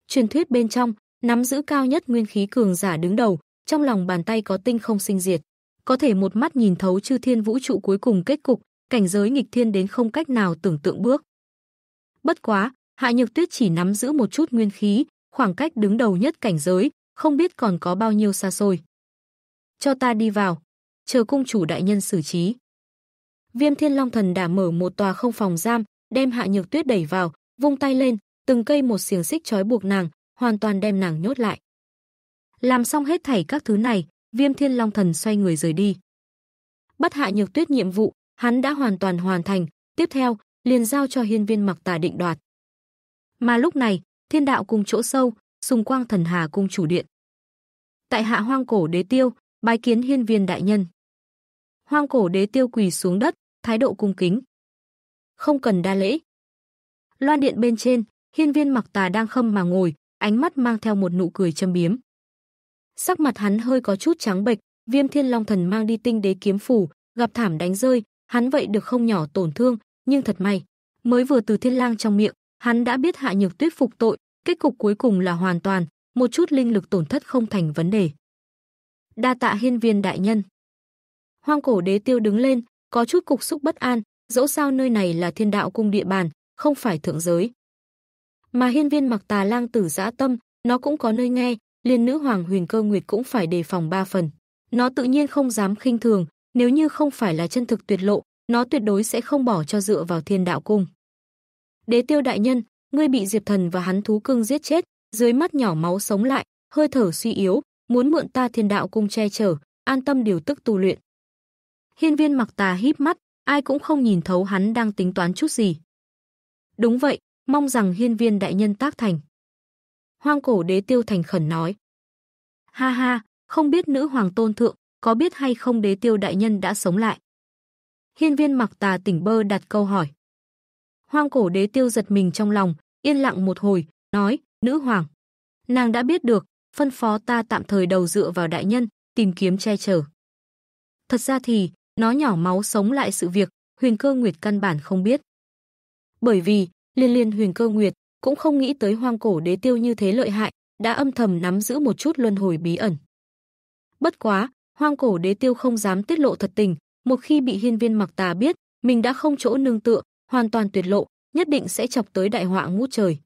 Truyền thuyết bên trong, nắm giữ cao nhất nguyên khí cường giả đứng đầu, trong lòng bàn tay có tinh không sinh diệt, có thể một mắt nhìn thấu chư thiên vũ trụ cuối cùng kết cục, cảnh giới nghịch thiên đến không cách nào tưởng tượng bước. Bất quá, Hạ Nhược Tuyết chỉ nắm giữ một chút nguyên khí, khoảng cách đứng đầu nhất cảnh giới, không biết còn có bao nhiêu xa xôi. Cho ta đi vào, chờ cung chủ đại nhân xử trí. Viêm Thiên Long Thần đã mở một tòa không phòng giam, đem Hạ Nhược Tuyết đẩy vào, vung tay lên, từng cây một xiềng xích trói buộc nàng, hoàn toàn đem nàng nhốt lại. Làm xong hết thảy các thứ này, Viêm Thiên Long Thần xoay người rời đi. Bắt Hạ Nhược Tuyết nhiệm vụ, hắn đã hoàn toàn hoàn thành, tiếp theo, liền giao cho Hiên Viên Mặc Tà định đoạt. Mà lúc này, Thiên Đạo cùng chỗ sâu, xung quang thần hà cung chủ điện. Tại Hạ Hoang Cổ Đế Tiêu, bái kiến Hiên Viên đại nhân. Hoang Cổ Đế Tiêu quỳ xuống đất, thái độ cung kính. Không cần đa lễ. Loan điện bên trên, hiên viên mặc tà đang khâm mà ngồi, ánh mắt mang theo một nụ cười châm biếm. Sắc mặt hắn hơi có chút trắng bệch, viêm thiên long thần mang đi tinh đế kiếm phủ, gặp thảm đánh rơi, hắn vậy được không nhỏ tổn thương, nhưng thật may. Mới vừa từ thiên lang trong miệng, hắn đã biết hạ nhược tuyết phục tội, kết cục cuối cùng là hoàn toàn, một chút linh lực tổn thất không thành vấn đề. Đa tạ hiên viên đại nhân. Hoang cổ đế tiêu đứng lên, có chút cục xúc bất an, dẫu sao nơi này là thiên đạo cung địa bàn, không phải thượng giới. Mà hiên viên mặc tà lang tử dã tâm, nó cũng có nơi nghe, liền nữ hoàng huyền cơ nguyệt cũng phải đề phòng ba phần. Nó tự nhiên không dám khinh thường, nếu như không phải là chân thực tuyệt lộ, nó tuyệt đối sẽ không bỏ cho dựa vào thiên đạo cung. Đế tiêu đại nhân, ngươi bị diệp thần và hắn thú cưng giết chết, dưới mắt nhỏ máu sống lại, hơi thở suy yếu, muốn mượn ta thiên đạo cung che chở, an tâm điều tức tu luyện. Hiên viên mặc tà híp mắt, ai cũng không nhìn thấu hắn đang tính toán chút gì. Đúng vậy, mong rằng hiên viên đại nhân tác thành. Hoang cổ đế tiêu thành khẩn nói. Ha ha, không biết nữ hoàng tôn thượng, có biết hay không đế tiêu đại nhân đã sống lại. Hiên viên mặc tà tỉnh bơ đặt câu hỏi. Hoang cổ đế tiêu giật mình trong lòng, yên lặng một hồi, nói, nữ hoàng. Nàng đã biết được, phân phó ta tạm thời đầu dựa vào đại nhân, tìm kiếm che chở. Thật ra thì, nó nhỏ máu sống lại sự việc, Huyền Cơ Nguyệt căn bản không biết. Bởi vì, liên liên Huyền Cơ Nguyệt cũng không nghĩ tới hoang cổ đế tiêu như thế lợi hại, đã âm thầm nắm giữ một chút luân hồi bí ẩn. Bất quá, hoang cổ đế tiêu không dám tiết lộ thật tình, một khi bị hiên viên mặc tà biết, mình đã không chỗ nương tựa, hoàn toàn tuyệt lộ, nhất định sẽ chọc tới đại họa ngút trời.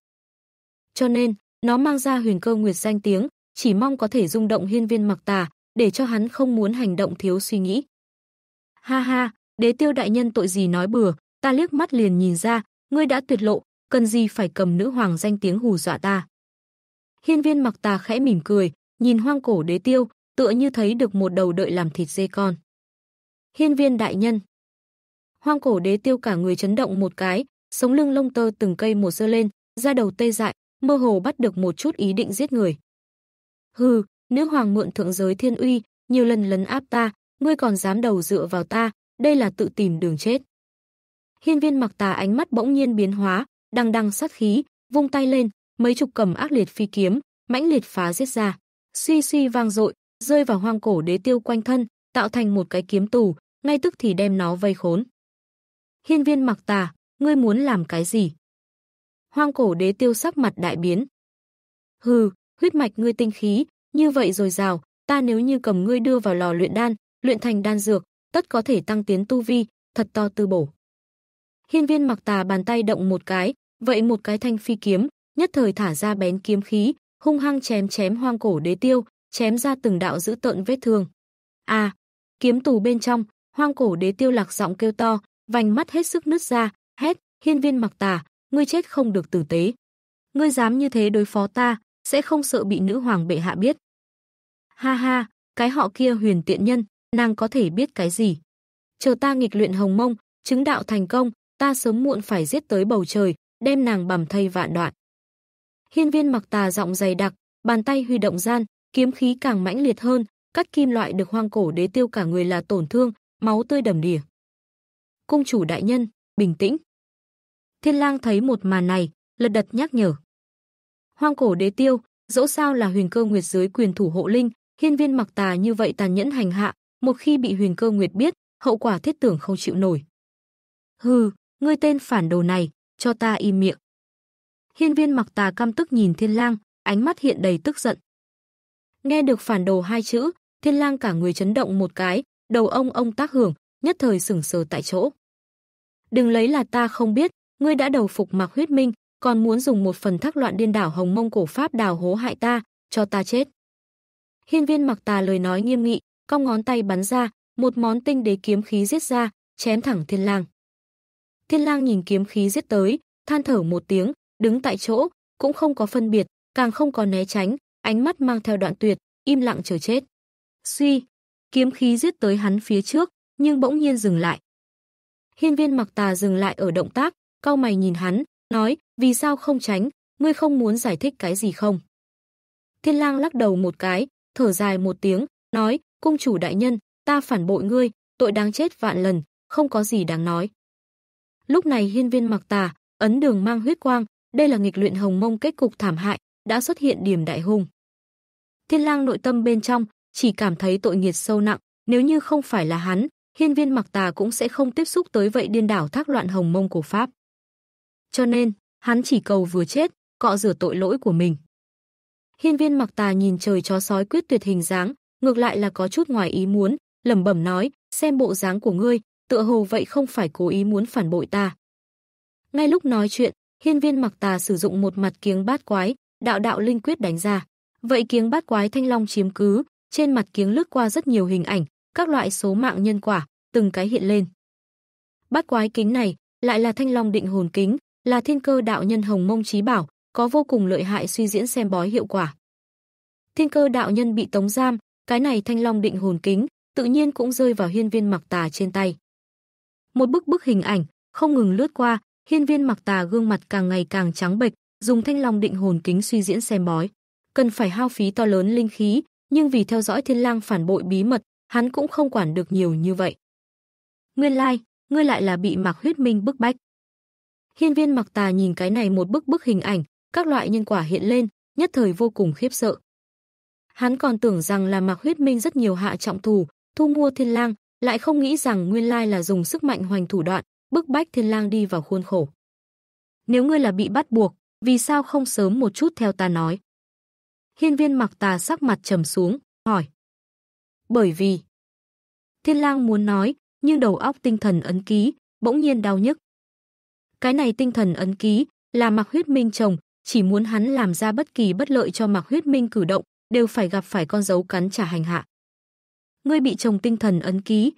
Cho nên, nó mang ra huyền cơ nguyệt danh tiếng, chỉ mong có thể rung động hiên viên mặc tà, để cho hắn không muốn hành động thiếu suy nghĩ. Ha ha, đế tiêu đại nhân tội gì nói bừa, ta liếc mắt liền nhìn ra, ngươi đã tuyệt lộ, cần gì phải cầm nữ hoàng danh tiếng hù dọa ta. Hiên viên mặc tà khẽ mỉm cười, nhìn hoang cổ đế tiêu, tựa như thấy được một đầu đợi làm thịt dê con. Hiên viên đại nhân. Hoang cổ đế tiêu cả người chấn động một cái, sống lưng lông tơ từng cây một dơ lên, ra đầu tê dại, mơ hồ bắt được một chút ý định giết người. Hừ, nữ hoàng mượn thượng giới thiên uy, nhiều lần lấn áp ta, ngươi còn dám đầu dựa vào ta, đây là tự tìm đường chết. Hiên viên mặc tà ánh mắt bỗng nhiên biến hóa, đằng đằng sát khí, vung tay lên, mấy chục cầm ác liệt phi kiếm, mãnh liệt phá giết ra. Suy suy vang dội, rơi vào hoang cổ đế tiêu quanh thân, tạo thành một cái kiếm tù, ngay tức thì đem nó vây khốn. Hiên viên mặc tà, ngươi muốn làm cái gì? Hoang cổ đế tiêu sắc mặt đại biến. Hừ, huyết mạch ngươi tinh khí, như vậy rồi rào, ta nếu như cầm ngươi đưa vào lò luyện đan, luyện thành đan dược, tất có thể tăng tiến tu vi, thật to tư bổ. Hiên Viên Mặc Tà bàn tay động một cái, vậy một cái thanh phi kiếm, nhất thời thả ra bén kiếm khí, hung hăng chém chém hoang cổ đế tiêu, chém ra từng đạo dữ tợn vết thương. A, à, kiếm tù bên trong, hoang cổ đế tiêu lạc giọng kêu to, vành mắt hết sức nứt ra, hét, Hiên Viên Mặc Tà, ngươi chết không được tử tế. Ngươi dám như thế đối phó ta, sẽ không sợ bị nữ hoàng bệ hạ biết. Ha ha, cái họ kia huyền tiện nhân, nàng có thể biết cái gì? Chờ ta nghịch luyện hồng mông, chứng đạo thành công, ta sớm muộn phải giết tới bầu trời, đem nàng bầm thây vạn đoạn. Hiên viên mặc tà giọng dày đặc, bàn tay huy động gian, kiếm khí càng mãnh liệt hơn, cắt kim loại được hoang cổ đế tiêu cả người là tổn thương, máu tươi đầm đìa. Cung chủ đại nhân, bình tĩnh. Thiên lang thấy một màn này, lật đật nhắc nhở. Hoang cổ đế tiêu, dẫu sao là huyền cơ nguyệt dưới quyền thủ hộ linh, hiên viên mặc tà như vậy tàn nhẫn hành hạ, một khi bị Huyền Cơ Nguyệt biết, hậu quả thiết tưởng không chịu nổi. Hừ, ngươi tên phản đồ này, cho ta im miệng. Hiên Viên Mặc Tà cam tức nhìn Thiên Lang, ánh mắt hiện đầy tức giận. Nghe được phản đồ hai chữ, Thiên Lang cả người chấn động một cái, đầu ông ông tác hưởng, nhất thời sững sờ tại chỗ. Đừng lấy là ta không biết, ngươi đã đầu phục mặc Huyết Minh, còn muốn dùng một phần thác loạn điên đảo Hồng Mông cổ pháp đào hố hại ta, cho ta chết. Hiên Viên Mặc Tà lời nói nghiêm nghị, cong ngón tay bắn ra, một món tinh đế kiếm khí giết ra, chém thẳng Thiên Lang. Thiên Lang nhìn kiếm khí giết tới, than thở một tiếng, đứng tại chỗ, cũng không có phân biệt, càng không có né tránh, ánh mắt mang theo đoạn tuyệt, im lặng chờ chết. Suy, kiếm khí giết tới hắn phía trước, nhưng bỗng nhiên dừng lại. Hiên Viên Mặc Tà dừng lại ở động tác, cau mày nhìn hắn, nói, vì sao không tránh, ngươi không muốn giải thích cái gì không? Thiên Lang lắc đầu một cái, thở dài một tiếng, nói, cung chủ đại nhân, ta phản bội ngươi, tội đáng chết vạn lần, không có gì đáng nói. Lúc này hiên viên mặc tà, ấn đường mang huyết quang, đây là nghịch luyện hồng mông kết cục thảm hại, đã xuất hiện điểm đại hung. Thiên lang nội tâm bên trong, chỉ cảm thấy tội nghiệt sâu nặng, nếu như không phải là hắn, hiên viên mặc tà cũng sẽ không tiếp xúc tới vậy điên đảo thác loạn hồng mông của Pháp. Cho nên, hắn chỉ cầu vừa chết, cọ rửa tội lỗi của mình. Hiên viên mặc tà nhìn trời chó sói quyết tuyệt hình dáng, ngược lại là có chút ngoài ý muốn, lẩm bẩm nói, xem bộ dáng của ngươi, tựa hồ vậy không phải cố ý muốn phản bội ta. Ngay lúc nói chuyện, Hiên Viên Mặc Tà sử dụng một mặt kiếng bát quái, đạo đạo linh quyết đánh ra. Vậy kiếng bát quái thanh long chiếm cứ, trên mặt kiếng lướt qua rất nhiều hình ảnh, các loại số mạng nhân quả, từng cái hiện lên. Bát quái kính này lại là thanh long định hồn kính, là thiên cơ đạo nhân hồng mông trí bảo, có vô cùng lợi hại suy diễn xem bói hiệu quả. Thiên cơ đạo nhân bị tống giam, cái này Thanh Long định hồn kính, tự nhiên cũng rơi vào hiên viên mặc tà trên tay. Một bức bức hình ảnh, không ngừng lướt qua, hiên viên mặc tà gương mặt càng ngày càng trắng bệch, dùng Thanh Long định hồn kính suy diễn xem bói. Cần phải hao phí to lớn linh khí, nhưng vì theo dõi thiên lang phản bội bí mật, hắn cũng không quản được nhiều như vậy. Nguyên lai, like, ngươi lại là bị mặc huyết minh bức bách. Hiên viên mặc tà nhìn cái này một bức bức hình ảnh, các loại nhân quả hiện lên, nhất thời vô cùng khiếp sợ hắn còn tưởng rằng là Mạc Huyết Minh rất nhiều hạ trọng thủ, thu mua Thiên Lang, lại không nghĩ rằng nguyên lai là dùng sức mạnh hoành thủ đoạn, bức bách Thiên Lang đi vào khuôn khổ. Nếu ngươi là bị bắt buộc, vì sao không sớm một chút theo ta nói? Hiên viên mặc tà sắc mặt trầm xuống, hỏi. Bởi vì... Thiên lang muốn nói, nhưng đầu óc tinh thần ấn ký, bỗng nhiên đau nhức. Cái này tinh thần ấn ký, là mặc huyết minh chồng, chỉ muốn hắn làm ra bất kỳ bất lợi cho mặc huyết minh cử động, đều phải gặp phải con dấu cắn trả hành hạ. Ngươi bị chồng tinh thần ấn ký.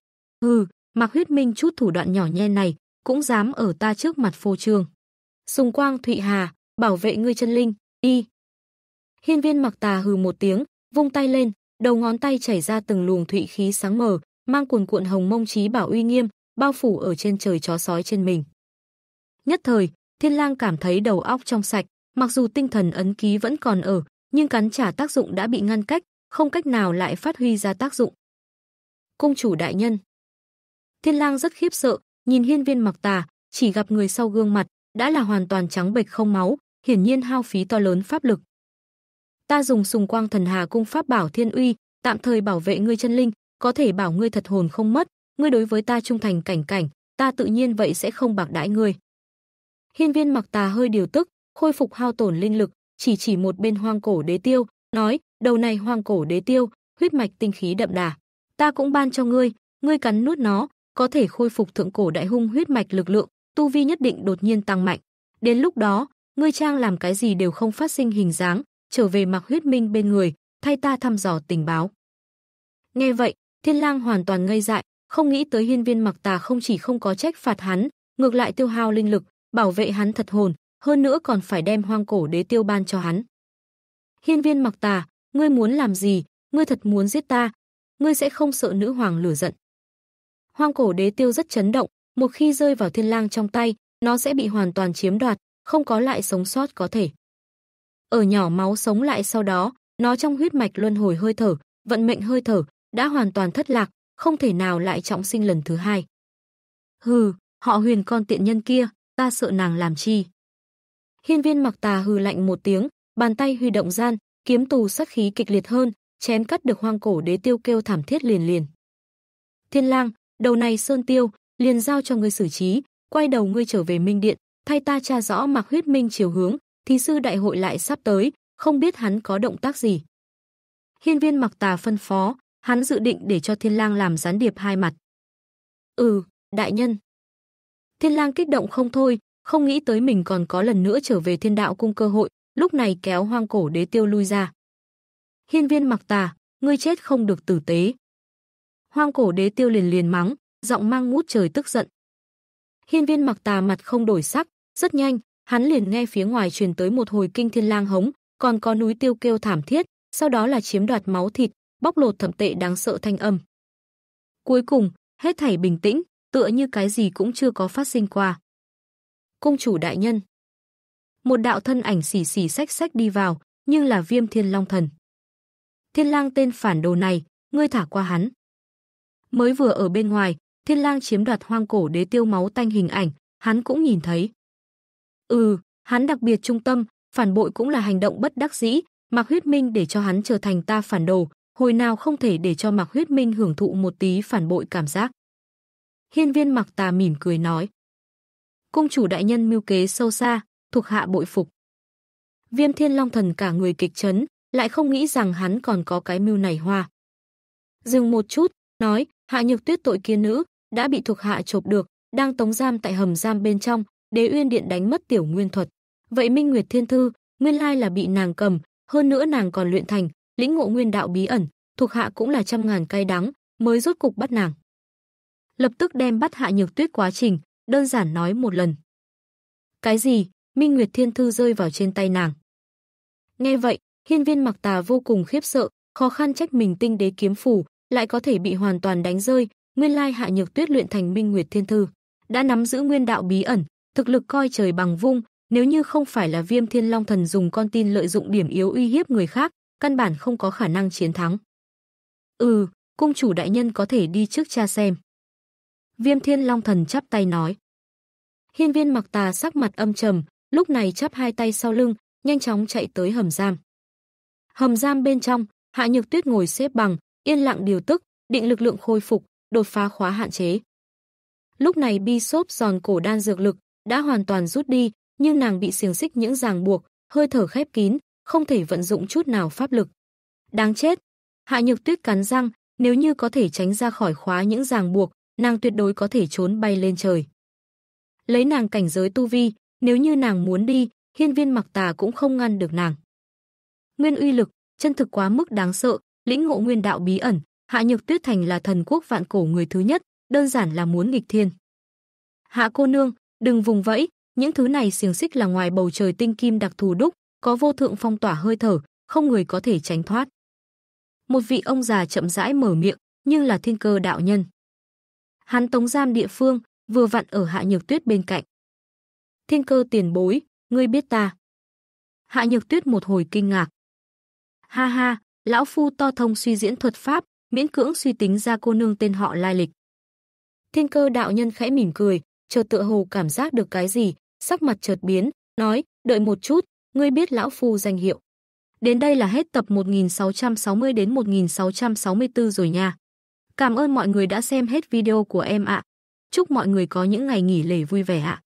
Hừ, mặc Huyết Minh chút thủ đoạn nhỏ nhen này, cũng dám ở ta trước mặt phô trương. Sùng Quang Thụy Hà, bảo vệ ngươi chân linh, đi. Hiên Viên Mặc Tà hừ một tiếng, vung tay lên, đầu ngón tay chảy ra từng luồng thụy khí sáng mờ, mang cuồn cuộn hồng mông trí bảo uy nghiêm, bao phủ ở trên trời chó sói trên mình. Nhất thời, Thiên Lang cảm thấy đầu óc trong sạch, mặc dù tinh thần ấn ký vẫn còn ở, nhưng cắn trả tác dụng đã bị ngăn cách, không cách nào lại phát huy ra tác dụng. Cung chủ đại nhân. Thiên lang rất khiếp sợ, nhìn hiên viên mặc tà, chỉ gặp người sau gương mặt, đã là hoàn toàn trắng bệch không máu, hiển nhiên hao phí to lớn pháp lực. Ta dùng sùng quang thần hà cung pháp bảo thiên uy, tạm thời bảo vệ ngươi chân linh, có thể bảo ngươi thật hồn không mất, ngươi đối với ta trung thành cảnh cảnh, ta tự nhiên vậy sẽ không bạc đãi ngươi. Hiên viên mặc tà hơi điều tức, khôi phục hao tổn linh lực, chỉ chỉ một bên hoang cổ đế tiêu, nói, đầu này hoang cổ đế tiêu, huyết mạch tinh khí đậm đà. Ta cũng ban cho ngươi, ngươi cắn nuốt nó, có thể khôi phục thượng cổ đại hung huyết mạch lực lượng, tu vi nhất định đột nhiên tăng mạnh. Đến lúc đó, ngươi trang làm cái gì đều không phát sinh hình dáng, trở về mặc huyết minh bên người, thay ta thăm dò tình báo. Nghe vậy, thiên lang hoàn toàn ngây dại, không nghĩ tới hiên viên mặc tà không chỉ không có trách phạt hắn, ngược lại tiêu hao linh lực, bảo vệ hắn thật hồn, hơn nữa còn phải đem hoang cổ đế tiêu ban cho hắn. Hiên viên mặc tà, ngươi muốn làm gì, ngươi thật muốn giết ta, ngươi sẽ không sợ nữ hoàng lửa giận. Hoang cổ đế tiêu rất chấn động, một khi rơi vào thiên lang trong tay, nó sẽ bị hoàn toàn chiếm đoạt, không có lại sống sót có thể. Ở nhỏ máu sống lại sau đó, nó trong huyết mạch luân hồi hơi thở, vận mệnh hơi thở, đã hoàn toàn thất lạc, không thể nào lại trọng sinh lần thứ hai. Hừ, họ huyền con tiện nhân kia, ta sợ nàng làm chi. Hiên viên mặc tà hừ lạnh một tiếng, bàn tay huy động gian, kiếm tù sát khí kịch liệt hơn, chém cắt được hoang cổ đế tiêu kêu thảm thiết liền liền. Thiên lang, đầu này sơn tiêu, liền giao cho ngươi xử trí, quay đầu ngươi trở về minh điện, thay ta tra rõ mặc huyết minh chiều hướng, thí sư đại hội lại sắp tới, không biết hắn có động tác gì. Hiên viên mặc tà phân phó, hắn dự định để cho thiên lang làm gián điệp hai mặt. Ừ, đại nhân. Thiên lang kích động không thôi, không nghĩ tới mình còn có lần nữa trở về thiên đạo cung cơ hội, lúc này kéo hoang cổ đế tiêu lui ra. Hiên viên mặc tà, ngươi chết không được tử tế. Hoang cổ đế tiêu liền liền mắng, giọng mang ngút trời tức giận. Hiên viên mặc tà mặt không đổi sắc, rất nhanh, hắn liền nghe phía ngoài truyền tới một hồi kinh thiên lang hống, còn có núi tiêu kêu thảm thiết, sau đó là chiếm đoạt máu thịt, bóc lột thẩm tệ đáng sợ thanh âm. Cuối cùng, hết thảy bình tĩnh, tựa như cái gì cũng chưa có phát sinh qua cung chủ đại nhân. Một đạo thân ảnh xì xì sách sách đi vào, nhưng là Viêm Thiên Long Thần. Thiên Lang tên phản đồ này, ngươi thả qua hắn. Mới vừa ở bên ngoài, Thiên Lang chiếm đoạt hoang cổ đế tiêu máu tanh hình ảnh, hắn cũng nhìn thấy. Ừ, hắn đặc biệt trung tâm, phản bội cũng là hành động bất đắc dĩ, mặc Huyết Minh để cho hắn trở thành ta phản đồ, hồi nào không thể để cho mặc Huyết Minh hưởng thụ một tí phản bội cảm giác. Hiên Viên mặc Tà mỉm cười nói, cung chủ đại nhân mưu kế sâu xa, thuộc hạ bội phục. Viêm Thiên Long thần cả người kịch chấn, lại không nghĩ rằng hắn còn có cái mưu này hoa. Dừng một chút, nói, Hạ Nhược Tuyết tội kia nữ đã bị thuộc hạ chộp được, đang tống giam tại hầm giam bên trong, Đế Uyên Điện đánh mất tiểu nguyên thuật. Vậy Minh Nguyệt Thiên Thư, nguyên lai là bị nàng cầm, hơn nữa nàng còn luyện thành lĩnh ngộ nguyên đạo bí ẩn, thuộc hạ cũng là trăm ngàn cay đắng, mới rốt cục bắt nàng. Lập tức đem bắt Hạ Nhược Tuyết quá trình, đơn giản nói một lần. Cái gì? Minh Nguyệt Thiên Thư rơi vào trên tay nàng. Nghe vậy, hiên viên mặc tà vô cùng khiếp sợ, khó khăn trách mình tinh đế kiếm phủ, lại có thể bị hoàn toàn đánh rơi, nguyên lai hạ nhược tuyết luyện thành Minh Nguyệt Thiên Thư. Đã nắm giữ nguyên đạo bí ẩn, thực lực coi trời bằng vung, nếu như không phải là viêm thiên long thần dùng con tin lợi dụng điểm yếu uy hiếp người khác, căn bản không có khả năng chiến thắng. Ừ, cung chủ đại nhân có thể đi trước cha xem. Viêm thiên long thần chắp tay nói. Hiên viên mặc tà sắc mặt âm trầm, lúc này chắp hai tay sau lưng, nhanh chóng chạy tới hầm giam. Hầm giam bên trong, Hạ Nhược Tuyết ngồi xếp bằng, yên lặng điều tức, định lực lượng khôi phục, đột phá khóa hạn chế. Lúc này bi sốp giòn cổ đan dược lực đã hoàn toàn rút đi, nhưng nàng bị xiềng xích những ràng buộc, hơi thở khép kín, không thể vận dụng chút nào pháp lực. Đáng chết. Hạ Nhược Tuyết cắn răng, nếu như có thể tránh ra khỏi khóa những ràng buộc, nàng tuyệt đối có thể trốn bay lên trời lấy nàng cảnh giới tu vi, nếu như nàng muốn đi, hiên viên mặc tà cũng không ngăn được nàng. Nguyên uy lực, chân thực quá mức đáng sợ, lĩnh ngộ nguyên đạo bí ẩn, Hạ Nhược Tuyết thành là thần quốc vạn cổ người thứ nhất, đơn giản là muốn nghịch thiên. Hạ cô nương, đừng vùng vẫy, những thứ này xiềng xích là ngoài bầu trời tinh kim đặc thù đúc, có vô thượng phong tỏa hơi thở, không người có thể tránh thoát. Một vị ông già chậm rãi mở miệng, nhưng là thiên cơ đạo nhân. Hắn tống giam địa phương, vừa vặn ở Hạ Nhược Tuyết bên cạnh. Thiên cơ tiền bối, ngươi biết ta. Hạ Nhược Tuyết một hồi kinh ngạc. Ha ha, lão phu to thông suy diễn thuật pháp, miễn cưỡng suy tính ra cô nương tên họ lai lịch. Thiên cơ đạo nhân khẽ mỉm cười, chợt tựa hồ cảm giác được cái gì, sắc mặt chợt biến, nói, đợi một chút, ngươi biết lão phu danh hiệu. Đến đây là hết tập 1660 đến 1664 rồi nha. Cảm ơn mọi người đã xem hết video của em ạ. Chúc mọi người có những ngày nghỉ lễ vui vẻ ạ.